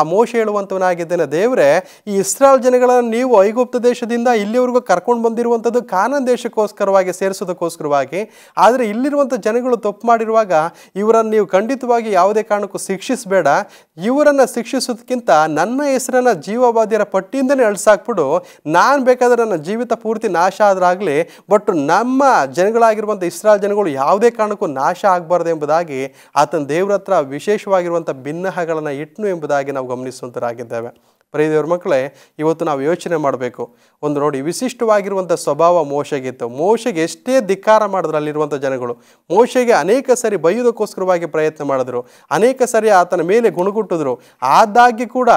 ಆ ಮೋಶ ಹೇಳುವಂಥವನಾಗಿದ್ದೇನೆ ದೇವರೇ ಈ ಇಸ್ರಾಲ್ ಜನಗಳನ್ನು ನೀವು ಐಗುಪ್ತ ದೇಶದಿಂದ ಇಲ್ಲಿವರೆಗೂ ಕರ್ಕೊಂಡು ಬಂದಿರುವಂಥದ್ದು ಕಾನನ್ ದೇಶಕ್ಕೋಸ್ಕರವಾಗಿ ಸೇರಿಸೋದಕ್ಕೋಸ್ಕರವಾಗಿ ಆದರೆ ಇಲ್ಲಿರುವಂಥ ಜನಗಳು ತಪ್ಪು ಮಾಡಿರುವಾಗ ಇವರನ್ನು ನೀವು ಖಂಡಿತವಾಗಿ ಯಾವುದೇ ಕಾರಣಕ್ಕೂ ಶಿಕ್ಷಿಸಬೇಡ ಇವರನ್ನು ಶಿಕ್ಷಿಸೋದಕ್ಕಿಂತ ನನ್ನ ಹೆಸರು ಹೆಸರನ್ನು ಜೀವವಾದಿಯರ ಪಟ್ಟಿಯಿಂದಲೇ ಅಳಿಸಾಕ್ಬಿಡು ನಾನು ಬೇಕಾದರೆ ನನ್ನ ಜೀವಿತ ಪೂರ್ತಿ ನಾಶ ಆದರಾಗಲಿ ಬಟ್ ನಮ್ಮ ಜನಗಳಾಗಿರುವಂಥ ಇಸ್ರಾಲ್ ಜನಗಳು ಯಾವುದೇ ಕಾರಣಕ್ಕೂ ನಾಶ ಆಗಬಾರ್ದು ಎಂಬುದಾಗಿ ಆತನ ದೇವರ ಹತ್ರ ವಿಶೇಷವಾಗಿರುವಂಥ ಭಿನ್ನಹಗಳನ್ನು ಇಟ್ನು ಎಂಬುದಾಗಿ ನಾವು ಗಮನಿಸುವಂತರಾಗಿದ್ದೇವೆ ಪ್ರಿಯದೇವ್ರ ಮಕ್ಕಳೇ ಇವತ್ತು ನಾವು ಯೋಚನೆ ಮಾಡಬೇಕು ಒಂದು ನೋಡಿ ವಿಶಿಷ್ಟವಾಗಿರುವಂಥ ಸ್ವಭಾವ ಮೋಶೆಗಿತ್ತು ಮೋಶೆಗೆ ಎಷ್ಟೇ ಧಿಕ್ಕಾರ ಮಾಡಿದ್ರು ಅಲ್ಲಿರುವಂಥ ಜನಗಳು ಮೋಶೆಗೆ ಅನೇಕ ಸರಿ ಬೈಯೋದಕ್ಕೋಸ್ಕರವಾಗಿ ಪ್ರಯತ್ನ ಮಾಡಿದ್ರು ಅನೇಕ ಸರಿ ಆತನ ಮೇಲೆ ಗುಣಗುಟ್ಟಿದ್ರು ಆದಾಗಿ ಕೂಡ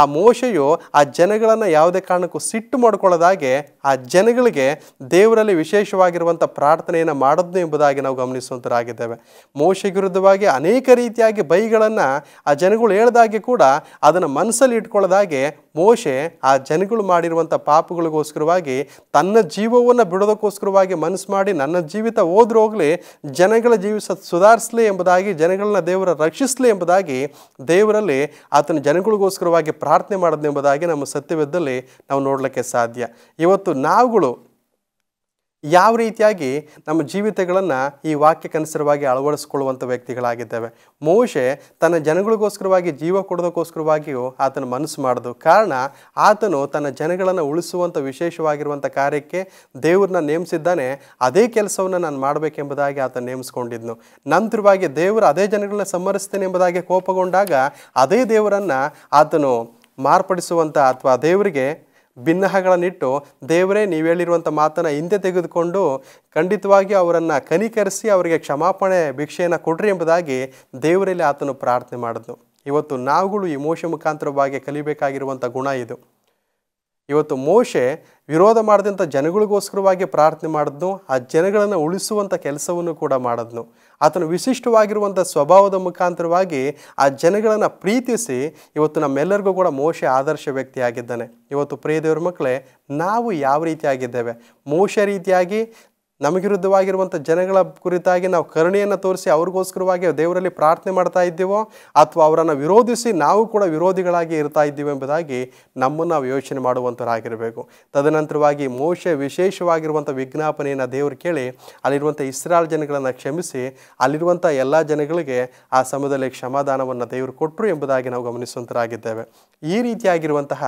ಆ ಮೋಶೆಯು ಆ ಜನಗಳನ್ನು ಯಾವುದೇ ಕಾರಣಕ್ಕೂ ಸಿಟ್ಟು ಮಾಡ್ಕೊಳ್ಳೋದಾಗೆ ಆ ಜನಗಳಿಗೆ ದೇವರಲ್ಲಿ ವಿಶೇಷವಾಗಿರುವಂಥ ಪ್ರಾರ್ಥನೆಯನ್ನು ಮಾಡೋದು ಎಂಬುದಾಗಿ ನಾವು ಗಮನಿಸುವಂಥರಾಗಿದ್ದೇವೆ ಮೋಶೆ ವಿರುದ್ಧವಾಗಿ ಅನೇಕ ರೀತಿಯಾಗಿ ಬೈಗಳನ್ನು ಆ ಜನಗಳು ಹೇಳ್ದಾಗಿ ಕೂಡ ಅದನ್ನು ಮನಸ್ಸಲ್ಲಿ ಇಟ್ಕೊಳ್ಳೋದಾಗಿ ಹಾಗೆ ಮೋಶೆ ಆ ಜನಗಳು ಮಾಡಿರುವಂಥ ಪಾಪಗಳಿಗೋಸ್ಕರವಾಗಿ ತನ್ನ ಜೀವವನ್ನು ಬಿಡೋದಕ್ಕೋಸ್ಕರವಾಗಿ ಮನಸ್ಸು ಮಾಡಿ ನನ್ನ ಜೀವಿತ ಹೋದ್ರೂ ಹೋಗಲಿ ಜನಗಳ ಜೀವಿಸ ಸುಧಾರಿಸಲಿ ಎಂಬುದಾಗಿ ಜನಗಳನ್ನ ದೇವರ ರಕ್ಷಿಸಲಿ ಎಂಬುದಾಗಿ ದೇವರಲ್ಲಿ ಆತನ ಜನಗಳಿಗೋಸ್ಕರವಾಗಿ ಪ್ರಾರ್ಥನೆ ಎಂಬುದಾಗಿ ನಮ್ಮ ಸತ್ಯವೇದದಲ್ಲಿ ನಾವು ನೋಡಲಿಕ್ಕೆ ಸಾಧ್ಯ ಇವತ್ತು ನಾವುಗಳು ಯಾವ ರೀತಿಯಾಗಿ ನಮ್ಮ ಜೀವಿತಗಳನ್ನು ಈ ವಾಕ್ಯಕ್ಕನುಸಾರವಾಗಿ ಅಳವಡಿಸ್ಕೊಳ್ಳುವಂಥ ವ್ಯಕ್ತಿಗಳಾಗಿದ್ದೇವೆ ಮೋಶೆ ತನ್ನ ಜನಗಳಿಗೋಸ್ಕರವಾಗಿ ಜೀವ ಕೊಡೋದಕ್ಕೋಸ್ಕರವಾಗಿಯೂ ಆತನ ಮನಸ್ಸು ಮಾಡೋದು ಕಾರಣ ಆತನು ತನ್ನ ಜನಗಳನ್ನು ಉಳಿಸುವಂಥ ವಿಶೇಷವಾಗಿರುವಂಥ ಕಾರ್ಯಕ್ಕೆ ದೇವ್ರನ್ನ ನೇಮಿಸಿದ್ದಾನೆ ಅದೇ ಕೆಲಸವನ್ನು ನಾನು ಮಾಡಬೇಕೆಂಬುದಾಗಿ ಆತ ನೇಮಿಸ್ಕೊಂಡಿದ್ನು ನಂತರವಾಗಿ ದೇವರು ಅದೇ ಜನಗಳನ್ನ ಸಂಹರಿಸ್ತೇನೆ ಎಂಬುದಾಗಿ ಕೋಪಗೊಂಡಾಗ ಅದೇ ದೇವರನ್ನು ಆತನು ಮಾರ್ಪಡಿಸುವಂಥ ಅಥವಾ ದೇವರಿಗೆ ಭಿನ್ನಹಗಳನ್ನಿಟ್ಟು ದೇವರೇ ನೀವು ಹೇಳಿರುವಂಥ ಮಾತನ್ನು ಹಿಂದೆ ತೆಗೆದುಕೊಂಡು ಖಂಡಿತವಾಗಿ ಅವರನ್ನು ಕನಿಕರಿಸಿ ಅವರಿಗೆ ಕ್ಷಮಾಪಣೆ ಭಿಕ್ಷೆಯನ್ನು ಕೊಡ್ರಿ ಎಂಬುದಾಗಿ ದೇವರಲ್ಲಿ ಆತನು ಪ್ರಾರ್ಥನೆ ಮಾಡಿದ್ನು ಇವತ್ತು ನಾವುಗಳು ಈ ಮೋಶ ಮುಖಾಂತರವಾಗಿ ಕಲಿಬೇಕಾಗಿರುವಂಥ ಗುಣ ಇದು ಇವತ್ತು ಮೋಶೆ ವಿರೋಧ ಮಾಡಿದಂಥ ಜನಗಳಿಗೋಸ್ಕರವಾಗಿ ಪ್ರಾರ್ಥನೆ ಮಾಡಿದ್ನು ಆ ಜನಗಳನ್ನು ಉಳಿಸುವಂಥ ಕೆಲಸವನ್ನು ಕೂಡ ಮಾಡಿದ್ನು ಆತನು ವಿಶಿಷ್ಟವಾಗಿರುವಂಥ ಸ್ವಭಾವದ ಮುಖಾಂತರವಾಗಿ ಆ ಜನಗಳನ್ನು ಪ್ರೀತಿಸಿ ಇವತ್ತು ನಮ್ಮೆಲ್ಲರಿಗೂ ಕೂಡ ಮೋಶೆ ಆದರ್ಶ ವ್ಯಕ್ತಿಯಾಗಿದ್ದಾನೆ ಇವತ್ತು ಪ್ರಿಯ ದೇವರ ಮಕ್ಕಳೇ ನಾವು ಯಾವ ರೀತಿಯಾಗಿದ್ದೇವೆ ಮೋಶ ರೀತಿಯಾಗಿ ವಿರುದ್ಧವಾಗಿರುವಂಥ ಜನಗಳ ಕುರಿತಾಗಿ ನಾವು ಕರುಣೆಯನ್ನು ತೋರಿಸಿ ಅವ್ರಿಗೋಸ್ಕರವಾಗಿ ದೇವರಲ್ಲಿ ಪ್ರಾರ್ಥನೆ ಮಾಡ್ತಾ ಇದ್ದೀವೋ ಅಥವಾ ಅವರನ್ನು ವಿರೋಧಿಸಿ ನಾವು ಕೂಡ ವಿರೋಧಿಗಳಾಗಿ ಇರ್ತಾ ಇದ್ದೀವೋ ಎಂಬುದಾಗಿ ನಮ್ಮನ್ನು ನಾವು ಯೋಚನೆ ಮಾಡುವಂಥವರಾಗಿರಬೇಕು ತದನಂತರವಾಗಿ ಮೋಶೆ ವಿಶೇಷವಾಗಿರುವಂಥ ವಿಜ್ಞಾಪನೆಯನ್ನು ದೇವರು ಕೇಳಿ ಅಲ್ಲಿರುವಂಥ ಇಸ್ರಾಲ್ ಜನಗಳನ್ನು ಕ್ಷಮಿಸಿ ಅಲ್ಲಿರುವಂಥ ಎಲ್ಲ ಜನಗಳಿಗೆ ಆ ಸಮಯದಲ್ಲಿ ಕ್ಷಮಾದಾನವನ್ನು ದೇವರು ಕೊಟ್ಟರು ಎಂಬುದಾಗಿ ನಾವು ಗಮನಿಸುವಂಥರಾಗಿದ್ದೇವೆ ಈ ರೀತಿಯಾಗಿರುವಂತಹ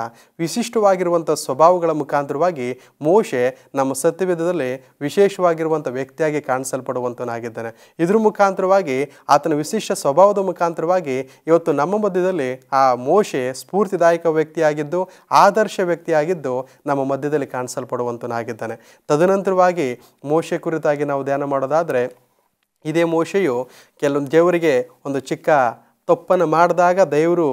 ವಿಶಿಷ್ಟವಾಗಿರುವಂಥ ಸ್ವಭಾವಗಳ ಮುಖಾಂತರವಾಗಿ ಮೋಶೆ ನಮ್ಮ ಸತ್ಯವೇಧದಲ್ಲಿ ವಿಶೇಷ ವಿಶೇಷವಾಗಿರುವಂಥ ವ್ಯಕ್ತಿಯಾಗಿ ಕಾಣಿಸಲ್ಪಡುವಂಥವನಾಗಿದ್ದಾನೆ ಇದ್ರ ಮುಖಾಂತರವಾಗಿ ಆತನ ವಿಶಿಷ್ಟ ಸ್ವಭಾವದ ಮುಖಾಂತರವಾಗಿ ಇವತ್ತು ನಮ್ಮ ಮಧ್ಯದಲ್ಲಿ ಆ ಮೋಶೆ ಸ್ಫೂರ್ತಿದಾಯಕ ವ್ಯಕ್ತಿಯಾಗಿದ್ದು ಆದರ್ಶ ವ್ಯಕ್ತಿಯಾಗಿದ್ದು ನಮ್ಮ ಮಧ್ಯದಲ್ಲಿ ಕಾಣಿಸಲ್ಪಡುವಂಥನಾಗಿದ್ದಾನೆ ತದನಂತರವಾಗಿ ಮೋಶೆ ಕುರಿತಾಗಿ ನಾವು ಧ್ಯಾನ ಮಾಡೋದಾದರೆ ಇದೇ ಮೋಶೆಯು ಕೆಲವೊಂದು ದೇವರಿಗೆ ಒಂದು ಚಿಕ್ಕ ತಪ್ಪನ್ನು ಮಾಡಿದಾಗ ದೇವರು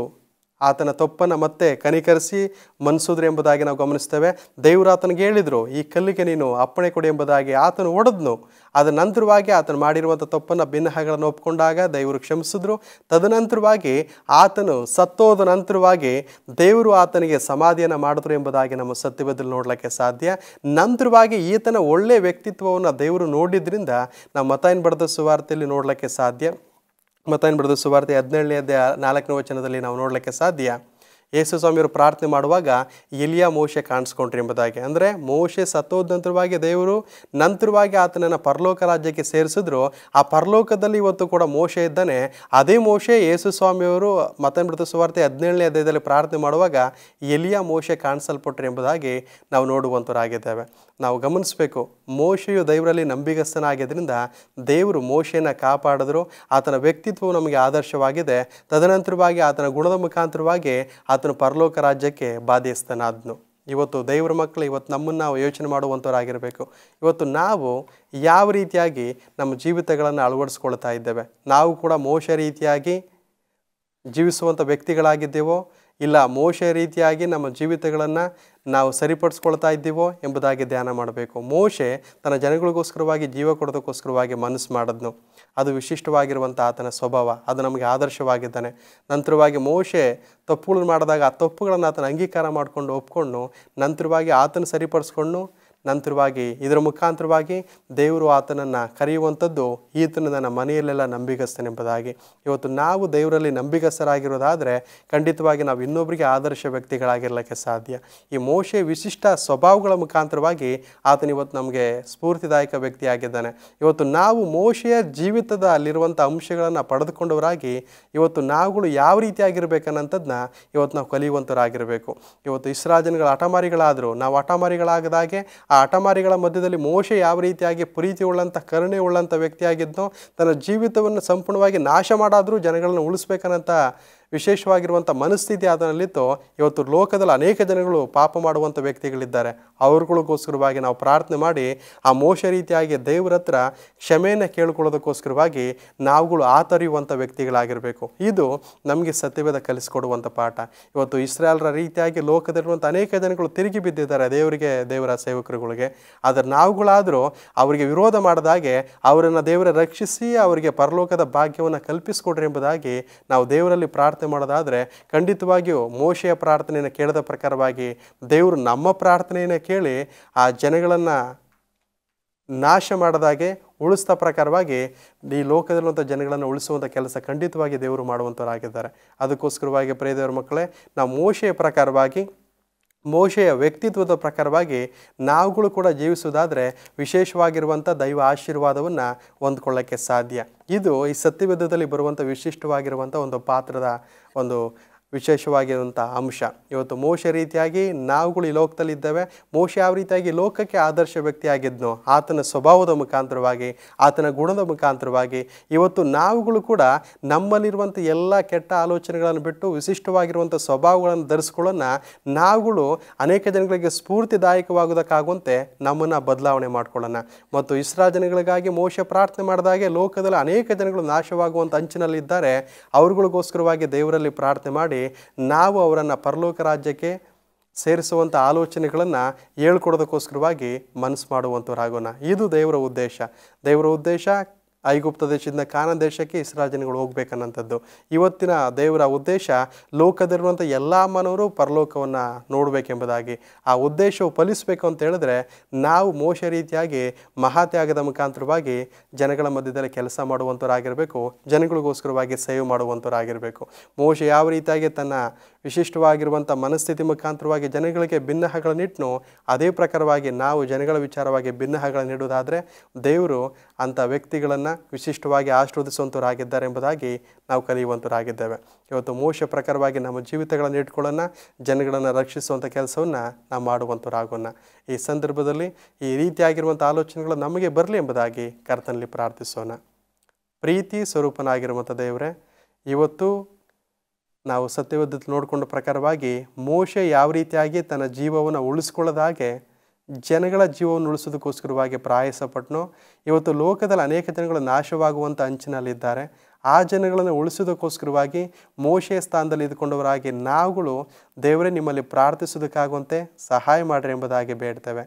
ಆತನ ತಪ್ಪನ್ನು ಮತ್ತೆ ಕನಿಕರಿಸಿ ಮನ್ಸುದ್ರು ಎಂಬುದಾಗಿ ನಾವು ಗಮನಿಸ್ತೇವೆ ದೇವರು ಆತನಿಗೆ ಹೇಳಿದರು ಈ ಕಲ್ಲಿಗೆ ನೀನು ಅಪ್ಪಣೆ ಕೊಡಿ ಎಂಬುದಾಗಿ ಆತನು ಒಡೆದ್ನು ಅದರ ನಂತರವಾಗಿ ಆತನು ಮಾಡಿರುವಂಥ ತಪ್ಪನ್ನು ಭಿನ್ನಹಗಳನ್ನು ಒಪ್ಪಿಕೊಂಡಾಗ ದೇವರು ಕ್ಷಮಿಸಿದ್ರು ತದನಂತರವಾಗಿ ಆತನು ಸತ್ತೋದ ನಂತರವಾಗಿ ದೇವರು ಆತನಿಗೆ ಸಮಾಧಿಯನ್ನು ಮಾಡಿದ್ರು ಎಂಬುದಾಗಿ ನಮ್ಮ ಸತ್ಯವೇದಲ್ಲಿ ನೋಡಲಿಕ್ಕೆ ಸಾಧ್ಯ ನಂತರವಾಗಿ ಈತನ ಒಳ್ಳೆಯ ವ್ಯಕ್ತಿತ್ವವನ್ನು ದೇವರು ನೋಡಿದ್ರಿಂದ ನಮ್ಮ ಮತ ಏನು ಬರೆದ ಸುವಾರ್ತೆಯಲ್ಲಿ ನೋಡಲಿಕ್ಕೆ ಸಾಧ್ಯ ಮತ್ತೇನು ಬಿಡೋದು ಸುವಾರ್ತೆ ಹದಿನೇಳನೇ ಅಧ್ಯಾಯ ನಾಲ್ಕನೇ ವಚನದಲ್ಲಿ ನಾವು ನೋಡಲಿಕ್ಕೆ ಸಾಧ್ಯ ಯೇಸು ಸ್ವಾಮಿಯವರು ಪ್ರಾರ್ಥನೆ ಮಾಡುವಾಗ ಎಲಿಯ ಮೋಶೆ ಕಾಣಿಸ್ಕೊಂಡ್ರಿ ಎಂಬುದಾಗಿ ಅಂದರೆ ಮೋಶೆ ಸತ್ತೋದ ನಂತರವಾಗಿ ದೇವರು ನಂತರವಾಗಿ ಆತನನ್ನು ಪರಲೋಕ ರಾಜ್ಯಕ್ಕೆ ಸೇರಿಸಿದ್ರು ಆ ಪರಲೋಕದಲ್ಲಿ ಇವತ್ತು ಕೂಡ ಮೋಶೆ ಇದ್ದಾನೆ ಅದೇ ಮೋಶೆ ಯೇಸು ಸ್ವಾಮಿಯವರು ಮತಮೃತ ಸುವಾರ್ತೆ ಹದಿನೇಳನೇ ಅಧ್ಯಾಯದಲ್ಲಿ ಪ್ರಾರ್ಥನೆ ಮಾಡುವಾಗ ಎಲಿಯ ಮೋಶೆ ಕಾಣಿಸಲ್ಪಟ್ರಿ ಎಂಬುದಾಗಿ ನಾವು ನೋಡುವಂಥವರಾಗಿದ್ದೇವೆ ನಾವು ಗಮನಿಸಬೇಕು ಮೋಶೆಯು ದೇವರಲ್ಲಿ ನಂಬಿಗಸ್ತನಾಗಿದ್ದರಿಂದ ದೇವರು ಮೋಶೆಯನ್ನು ಕಾಪಾಡಿದ್ರು ಆತನ ವ್ಯಕ್ತಿತ್ವವು ನಮಗೆ ಆದರ್ಶವಾಗಿದೆ ತದನಂತರವಾಗಿ ಆತನ ಗುಣದ ಮುಖಾಂತರವಾಗಿ ಆತನು ಪರಲೋಕ ರಾಜ್ಯಕ್ಕೆ ಬಾಧಿಸ್ತಾನಾದನು ಇವತ್ತು ದೈವ್ರ ಮಕ್ಕಳು ಇವತ್ತು ನಮ್ಮನ್ನು ನಾವು ಯೋಚನೆ ಮಾಡುವಂಥವರಾಗಿರಬೇಕು ಇವತ್ತು ನಾವು ಯಾವ ರೀತಿಯಾಗಿ ನಮ್ಮ ಜೀವಿತಗಳನ್ನು ಅಳವಡಿಸ್ಕೊಳ್ತಾ ಇದ್ದೇವೆ ನಾವು ಕೂಡ ಮೋಶ ರೀತಿಯಾಗಿ ಜೀವಿಸುವಂಥ ವ್ಯಕ್ತಿಗಳಾಗಿದ್ದೇವೋ ಇಲ್ಲ ಮೋಶ ರೀತಿಯಾಗಿ ನಮ್ಮ ಜೀವಿತಗಳನ್ನು ನಾವು ಸರಿಪಡಿಸ್ಕೊಳ್ತಾ ಇದ್ದೀವೋ ಎಂಬುದಾಗಿ ಧ್ಯಾನ ಮಾಡಬೇಕು ಮೋಶೆ ತನ್ನ ಜನಗಳಿಗೋಸ್ಕರವಾಗಿ ಜೀವ ಕೊಡೋದಕ್ಕೋಸ್ಕರವಾಗಿ ಮನಸ್ಸು ಮಾಡಿದ್ನು ಅದು ವಿಶಿಷ್ಟವಾಗಿರುವಂಥ ಆತನ ಸ್ವಭಾವ ಅದು ನಮಗೆ ಆದರ್ಶವಾಗಿದ್ದಾನೆ ನಂತರವಾಗಿ ಮೋಶೆ ತಪ್ಪುಗಳನ್ನು ಮಾಡಿದಾಗ ಆ ತಪ್ಪುಗಳನ್ನು ಆತನ ಅಂಗೀಕಾರ ಮಾಡಿಕೊಂಡು ಒಪ್ಕೊಂಡು ನಂತರವಾಗಿ ಆತನ ಸರಿಪಡಿಸ್ಕೊಂಡು ನಂತರವಾಗಿ ಇದರ ಮುಖಾಂತರವಾಗಿ ದೇವರು ಆತನನ್ನು ಕರೆಯುವಂಥದ್ದು ಈತನ ನನ್ನ ಮನೆಯಲ್ಲೆಲ್ಲ ನಂಬಿಗಸ್ತನೆಂಬುದಾಗಿ ಇವತ್ತು ನಾವು ದೇವರಲ್ಲಿ ನಂಬಿಗಸ್ತರಾಗಿರೋದಾದರೆ ಖಂಡಿತವಾಗಿ ನಾವು ಇನ್ನೊಬ್ಬರಿಗೆ ಆದರ್ಶ ವ್ಯಕ್ತಿಗಳಾಗಿರಲಿಕ್ಕೆ ಸಾಧ್ಯ ಈ ಮೋಶೆ ವಿಶಿಷ್ಟ ಸ್ವಭಾವಗಳ ಮುಖಾಂತರವಾಗಿ ಆತನ ಇವತ್ತು ನಮಗೆ ಸ್ಫೂರ್ತಿದಾಯಕ ವ್ಯಕ್ತಿಯಾಗಿದ್ದಾನೆ ಇವತ್ತು ನಾವು ಮೋಶೆಯ ಜೀವಿತದ ಅಲ್ಲಿರುವಂಥ ಅಂಶಗಳನ್ನು ಪಡೆದುಕೊಂಡವರಾಗಿ ಇವತ್ತು ನಾವುಗಳು ಯಾವ ರೀತಿಯಾಗಿರ್ಬೇಕನ್ನಂಥದ್ದನ್ನ ಇವತ್ತು ನಾವು ಕಲಿಯುವಂಥವರಾಗಿರಬೇಕು ಇವತ್ತು ಇಸ್ರಾಜನಗಳ ಹಠಮಾರಿಗಳಾದರೂ ನಾವು ಹಠಮಾರಿಗಳಾಗದಾಗೆ ಆಟಮಾರಿಗಳ ಮಧ್ಯದಲ್ಲಿ ಮೋಶೆ ಯಾವ ರೀತಿಯಾಗಿ ಪ್ರೀತಿ ಉಳ್ಳಂಥ ಕರುಣೆ ಉಳ್ಳಂಥ ವ್ಯಕ್ತಿಯಾಗಿದ್ದನೋ ತನ್ನ ಜೀವಿತವನ್ನು ಸಂಪೂರ್ಣವಾಗಿ ನಾಶ ಮಾಡಾದರೂ ಜನಗಳನ್ನು ಉಳಿಸ್ಬೇಕನ್ನಂಥ ವಿಶೇಷವಾಗಿರುವಂಥ ಮನಸ್ಥಿತಿ ಅದರಲ್ಲಿತ್ತು ಇವತ್ತು ಲೋಕದಲ್ಲಿ ಅನೇಕ ಜನಗಳು ಪಾಪ ಮಾಡುವಂಥ ವ್ಯಕ್ತಿಗಳಿದ್ದಾರೆ ಅವ್ರಗಳಿಗೋಸ್ಕರವಾಗಿ ನಾವು ಪ್ರಾರ್ಥನೆ ಮಾಡಿ ಆ ಮೋಶ ರೀತಿಯಾಗಿ ದೇವರ ಹತ್ರ ಕ್ಷಮೆಯನ್ನು ಕೇಳಿಕೊಳ್ಳೋದಕ್ಕೋಸ್ಕರವಾಗಿ ನಾವುಗಳು ಆತರಿಯುವಂಥ ವ್ಯಕ್ತಿಗಳಾಗಿರಬೇಕು ಇದು ನಮಗೆ ಸತ್ಯವೇದ ಕಲಿಸಿಕೊಡುವಂಥ ಪಾಠ ಇವತ್ತು ಇಸ್ರಾಯೇಲ್ರ ರೀತಿಯಾಗಿ ಲೋಕದಲ್ಲಿರುವಂಥ ಅನೇಕ ಜನಗಳು ತಿರುಗಿ ಬಿದ್ದಿದ್ದಾರೆ ದೇವರಿಗೆ ದೇವರ ಸೇವಕರುಗಳಿಗೆ ಆದರೆ ನಾವುಗಳಾದರೂ ಅವರಿಗೆ ವಿರೋಧ ಮಾಡಿದಾಗೆ ಅವರನ್ನು ದೇವರ ರಕ್ಷಿಸಿ ಅವರಿಗೆ ಪರಲೋಕದ ಭಾಗ್ಯವನ್ನು ಕಲ್ಪಿಸಿಕೊಡ್ರಿ ಎಂಬುದಾಗಿ ನಾವು ದೇವರಲ್ಲಿ ಪ್ರಾರ್ಥನೆ ಪ್ರಾರ್ಥನೆ ಮಾಡೋದಾದರೆ ಖಂಡಿತವಾಗಿಯೂ ಮೋಶೆಯ ಪ್ರಾರ್ಥನೆಯನ್ನು ಕೇಳಿದ ಪ್ರಕಾರವಾಗಿ ದೇವರು ನಮ್ಮ ಪ್ರಾರ್ಥನೆಯನ್ನು ಕೇಳಿ ಆ ಜನಗಳನ್ನು ನಾಶ ಮಾಡದಾಗೆ ಉಳಿಸಿದ ಪ್ರಕಾರವಾಗಿ ಈ ಲೋಕದಲ್ಲಿರುವಂಥ ಜನಗಳನ್ನು ಉಳಿಸುವಂಥ ಕೆಲಸ ಖಂಡಿತವಾಗಿ ದೇವರು ಮಾಡುವಂಥವರಾಗಿದ್ದಾರೆ ಅದಕ್ಕೋಸ್ಕರವಾಗಿ ಪ್ರೇದೇವರ ಮಕ್ಕಳೇ ನಾವು ಮೋಶೆಯ ಪ್ರಕಾರವಾಗಿ ಮೋಶೆಯ ವ್ಯಕ್ತಿತ್ವದ ಪ್ರಕಾರವಾಗಿ ನಾವುಗಳು ಕೂಡ ಜೀವಿಸುವುದಾದರೆ ವಿಶೇಷವಾಗಿರುವಂಥ ದೈವ ಆಶೀರ್ವಾದವನ್ನು ಹೊಂದ್ಕೊಳ್ಳೋಕ್ಕೆ ಸಾಧ್ಯ ಇದು ಈ ಸತ್ಯವೇಧದಲ್ಲಿ ಬರುವಂಥ ವಿಶಿಷ್ಟವಾಗಿರುವಂಥ ಒಂದು ಪಾತ್ರದ ಒಂದು ವಿಶೇಷವಾಗಿರುವಂಥ ಅಂಶ ಇವತ್ತು ಮೋಶ ರೀತಿಯಾಗಿ ನಾವುಗಳು ಈ ಲೋಕದಲ್ಲಿದ್ದೇವೆ ಮೋಶ ಯಾವ ರೀತಿಯಾಗಿ ಲೋಕಕ್ಕೆ ಆದರ್ಶ ವ್ಯಕ್ತಿಯಾಗಿದ್ನೋ ಆತನ ಸ್ವಭಾವದ ಮುಖಾಂತರವಾಗಿ ಆತನ ಗುಣದ ಮುಖಾಂತರವಾಗಿ ಇವತ್ತು ನಾವುಗಳು ಕೂಡ ನಮ್ಮಲ್ಲಿರುವಂಥ ಎಲ್ಲ ಕೆಟ್ಟ ಆಲೋಚನೆಗಳನ್ನು ಬಿಟ್ಟು ವಿಶಿಷ್ಟವಾಗಿರುವಂಥ ಸ್ವಭಾವಗಳನ್ನು ಧರಿಸ್ಕೊಳ್ಳೋಣ ನಾವುಗಳು ಅನೇಕ ಜನಗಳಿಗೆ ಸ್ಫೂರ್ತಿದಾಯಕವಾಗೋದಕ್ಕಾಗುವಂತೆ ನಮ್ಮನ್ನು ಬದಲಾವಣೆ ಮಾಡಿಕೊಳ್ಳೋಣ ಮತ್ತು ಇಸ್ರಾ ಜನಗಳಿಗಾಗಿ ಮೋಶ ಪ್ರಾರ್ಥನೆ ಮಾಡಿದಾಗೆ ಲೋಕದಲ್ಲಿ ಅನೇಕ ಜನಗಳು ನಾಶವಾಗುವಂಥ ಅಂಚಿನಲ್ಲಿದ್ದಾರೆ ಅವರುಗಳಿಗೋಸ್ಕರವಾಗಿ ದೇವರಲ್ಲಿ ಪ್ರಾರ್ಥನೆ ಮಾಡಿ ನಾವು ಅವರನ್ನು ಪರಲೋಕ ರಾಜ್ಯಕ್ಕೆ ಸೇರಿಸುವಂಥ ಆಲೋಚನೆಗಳನ್ನು ಹೇಳ್ಕೊಡೋದಕ್ಕೋಸ್ಕರವಾಗಿ ಮನಸ್ಸು ಮಾಡುವಂಥವ್ರಾಗೋಣ ಇದು ದೇವರ ಉದ್ದೇಶ ದೇವರ ಉದ್ದೇಶ ಐಗುಪ್ತ ದೇಶದಿಂದ ಕಾನ ದೇಶಕ್ಕೆ ಇಸ್ರಾ ಜನಗಳು ಹೋಗ್ಬೇಕನ್ನಂಥದ್ದು ಇವತ್ತಿನ ದೇವರ ಉದ್ದೇಶ ಲೋಕದಲ್ಲಿರುವಂಥ ಎಲ್ಲ ಮನವರು ಪರಲೋಕವನ್ನು ನೋಡಬೇಕೆಂಬುದಾಗಿ ಆ ಉದ್ದೇಶವು ಫಲಿಸಬೇಕು ಅಂತ ಹೇಳಿದ್ರೆ ನಾವು ಮೋಶ ರೀತಿಯಾಗಿ ಮಹಾತ್ಯಾಗದ ಮುಖಾಂತರವಾಗಿ ಜನಗಳ ಮಧ್ಯದಲ್ಲಿ ಕೆಲಸ ಮಾಡುವಂಥವರಾಗಿರಬೇಕು ಜನಗಳಿಗೋಸ್ಕರವಾಗಿ ಸೇವೆ ಮಾಡುವಂಥವರಾಗಿರಬೇಕು ಮೋಶ ಯಾವ ರೀತಿಯಾಗಿ ತನ್ನ ವಿಶಿಷ್ಟವಾಗಿರುವಂಥ ಮನಸ್ಥಿತಿ ಮುಖಾಂತರವಾಗಿ ಜನಗಳಿಗೆ ಭಿನ್ನಹಗಳನ್ನಿಟ್ಟು ಅದೇ ಪ್ರಕಾರವಾಗಿ ನಾವು ಜನಗಳ ವಿಚಾರವಾಗಿ ಭಿನ್ನಹಗಳನ್ನು ನೀಡುವುದಾದರೆ ದೇವರು ಅಂಥ ವ್ಯಕ್ತಿಗಳನ್ನು ವಿಶಿಷ್ಟವಾಗಿ ಆಶೀರ್ವದಿಸುವಂಥವರಾಗಿದ್ದಾರೆ ಎಂಬುದಾಗಿ ನಾವು ಕಲಿಯುವಂಥವರಾಗಿದ್ದೇವೆ ಇವತ್ತು ಮೋಶ ಪ್ರಕಾರವಾಗಿ ನಮ್ಮ ಜೀವಿತಗಳನ್ನು ಇಟ್ಕೊಳ್ಳೋಣ ಜನಗಳನ್ನು ರಕ್ಷಿಸುವಂಥ ಕೆಲಸವನ್ನು ನಾವು ಮಾಡುವಂಥವರಾಗೋಣ ಈ ಸಂದರ್ಭದಲ್ಲಿ ಈ ರೀತಿಯಾಗಿರುವಂಥ ಆಲೋಚನೆಗಳು ನಮಗೆ ಬರಲಿ ಎಂಬುದಾಗಿ ಕರ್ತನಲ್ಲಿ ಪ್ರಾರ್ಥಿಸೋಣ ಪ್ರೀತಿ ಸ್ವರೂಪನಾಗಿರುವಂಥ ದೇವರೇ ಇವತ್ತು ನಾವು ಸತ್ಯವಿದ್ಧತೆ ನೋಡಿಕೊಂಡ ಪ್ರಕಾರವಾಗಿ ಮೋಶ ಯಾವ ರೀತಿಯಾಗಿ ತನ್ನ ಜೀವವನ್ನು ಉಳಿಸ್ಕೊಳ್ಳೋದಾಗೆ ಜನಗಳ ಜೀವವನ್ನು ಉಳಿಸೋದಕ್ಕೋಸ್ಕರವಾಗಿ ಪ್ರಾಯಸಪಟ್ಟನು ಇವತ್ತು ಲೋಕದಲ್ಲಿ ಅನೇಕ ಜನಗಳು ನಾಶವಾಗುವಂಥ ಅಂಚಿನಲ್ಲಿದ್ದಾರೆ ಆ ಜನಗಳನ್ನು ಉಳಿಸೋದಕ್ಕೋಸ್ಕರವಾಗಿ ಮೋಶೆಯ ಸ್ಥಾನದಲ್ಲಿ ಇದ್ದುಕೊಂಡವರಾಗಿ ನಾವುಗಳು ದೇವರೇ ನಿಮ್ಮಲ್ಲಿ ಪ್ರಾರ್ಥಿಸೋದಕ್ಕಾಗುವಂತೆ ಸಹಾಯ ಮಾಡಿರಿ ಎಂಬುದಾಗಿ ಬೇಡ್ತೇವೆ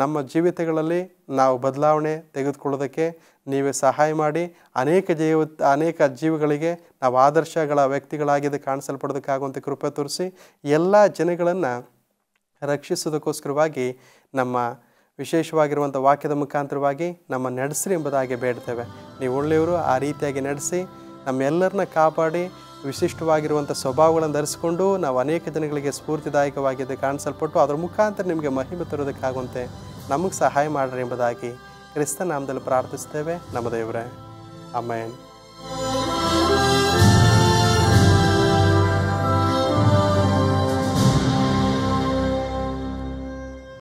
ನಮ್ಮ ಜೀವಿತಗಳಲ್ಲಿ ನಾವು ಬದಲಾವಣೆ ತೆಗೆದುಕೊಳ್ಳೋದಕ್ಕೆ ನೀವೇ ಸಹಾಯ ಮಾಡಿ ಅನೇಕ ಜೀವ ಅನೇಕ ಜೀವಿಗಳಿಗೆ ನಾವು ಆದರ್ಶಗಳ ವ್ಯಕ್ತಿಗಳಾಗಿದ್ದು ಕಾಣಿಸಲ್ಪಡೋದಕ್ಕಾಗುವಂತೆ ಕೃಪೆ ತೋರಿಸಿ ಎಲ್ಲ ಜನಗಳನ್ನು ರಕ್ಷಿಸೋದಕ್ಕೋಸ್ಕರವಾಗಿ ನಮ್ಮ ವಿಶೇಷವಾಗಿರುವಂಥ ವಾಕ್ಯದ ಮುಖಾಂತರವಾಗಿ ನಮ್ಮ ನಡೆಸ್ರಿ ಎಂಬುದಾಗಿ ಬೇಡ್ತೇವೆ ನೀವು ಒಳ್ಳೆಯವರು ಆ ರೀತಿಯಾಗಿ ನಡೆಸಿ ನಮ್ಮೆಲ್ಲರನ್ನ ಕಾಪಾಡಿ ವಿಶಿಷ್ಟವಾಗಿರುವಂಥ ಸ್ವಭಾವಗಳನ್ನು ಧರಿಸಿಕೊಂಡು ನಾವು ಅನೇಕ ಜನಗಳಿಗೆ ಸ್ಫೂರ್ತಿದಾಯಕವಾಗಿದ್ದು ಕಾಣಿಸಲ್ಪಟ್ಟು ಅದರ ಮುಖಾಂತರ ನಿಮಗೆ ಮಹಿಮೆ ತರೋದಕ್ಕಾಗುವಂತೆ ನಮಗೆ ಸಹಾಯ ಮಾಡ್ರಿ ಎಂಬುದಾಗಿ ಕ್ರಿಸ್ತ ನಾಮದಲ್ಲಿ ಪ್ರಾರ್ಥಿಸ್ತೇವೆ ನಮ್ಮ ದೇವರೇ ಅಮ್ಮ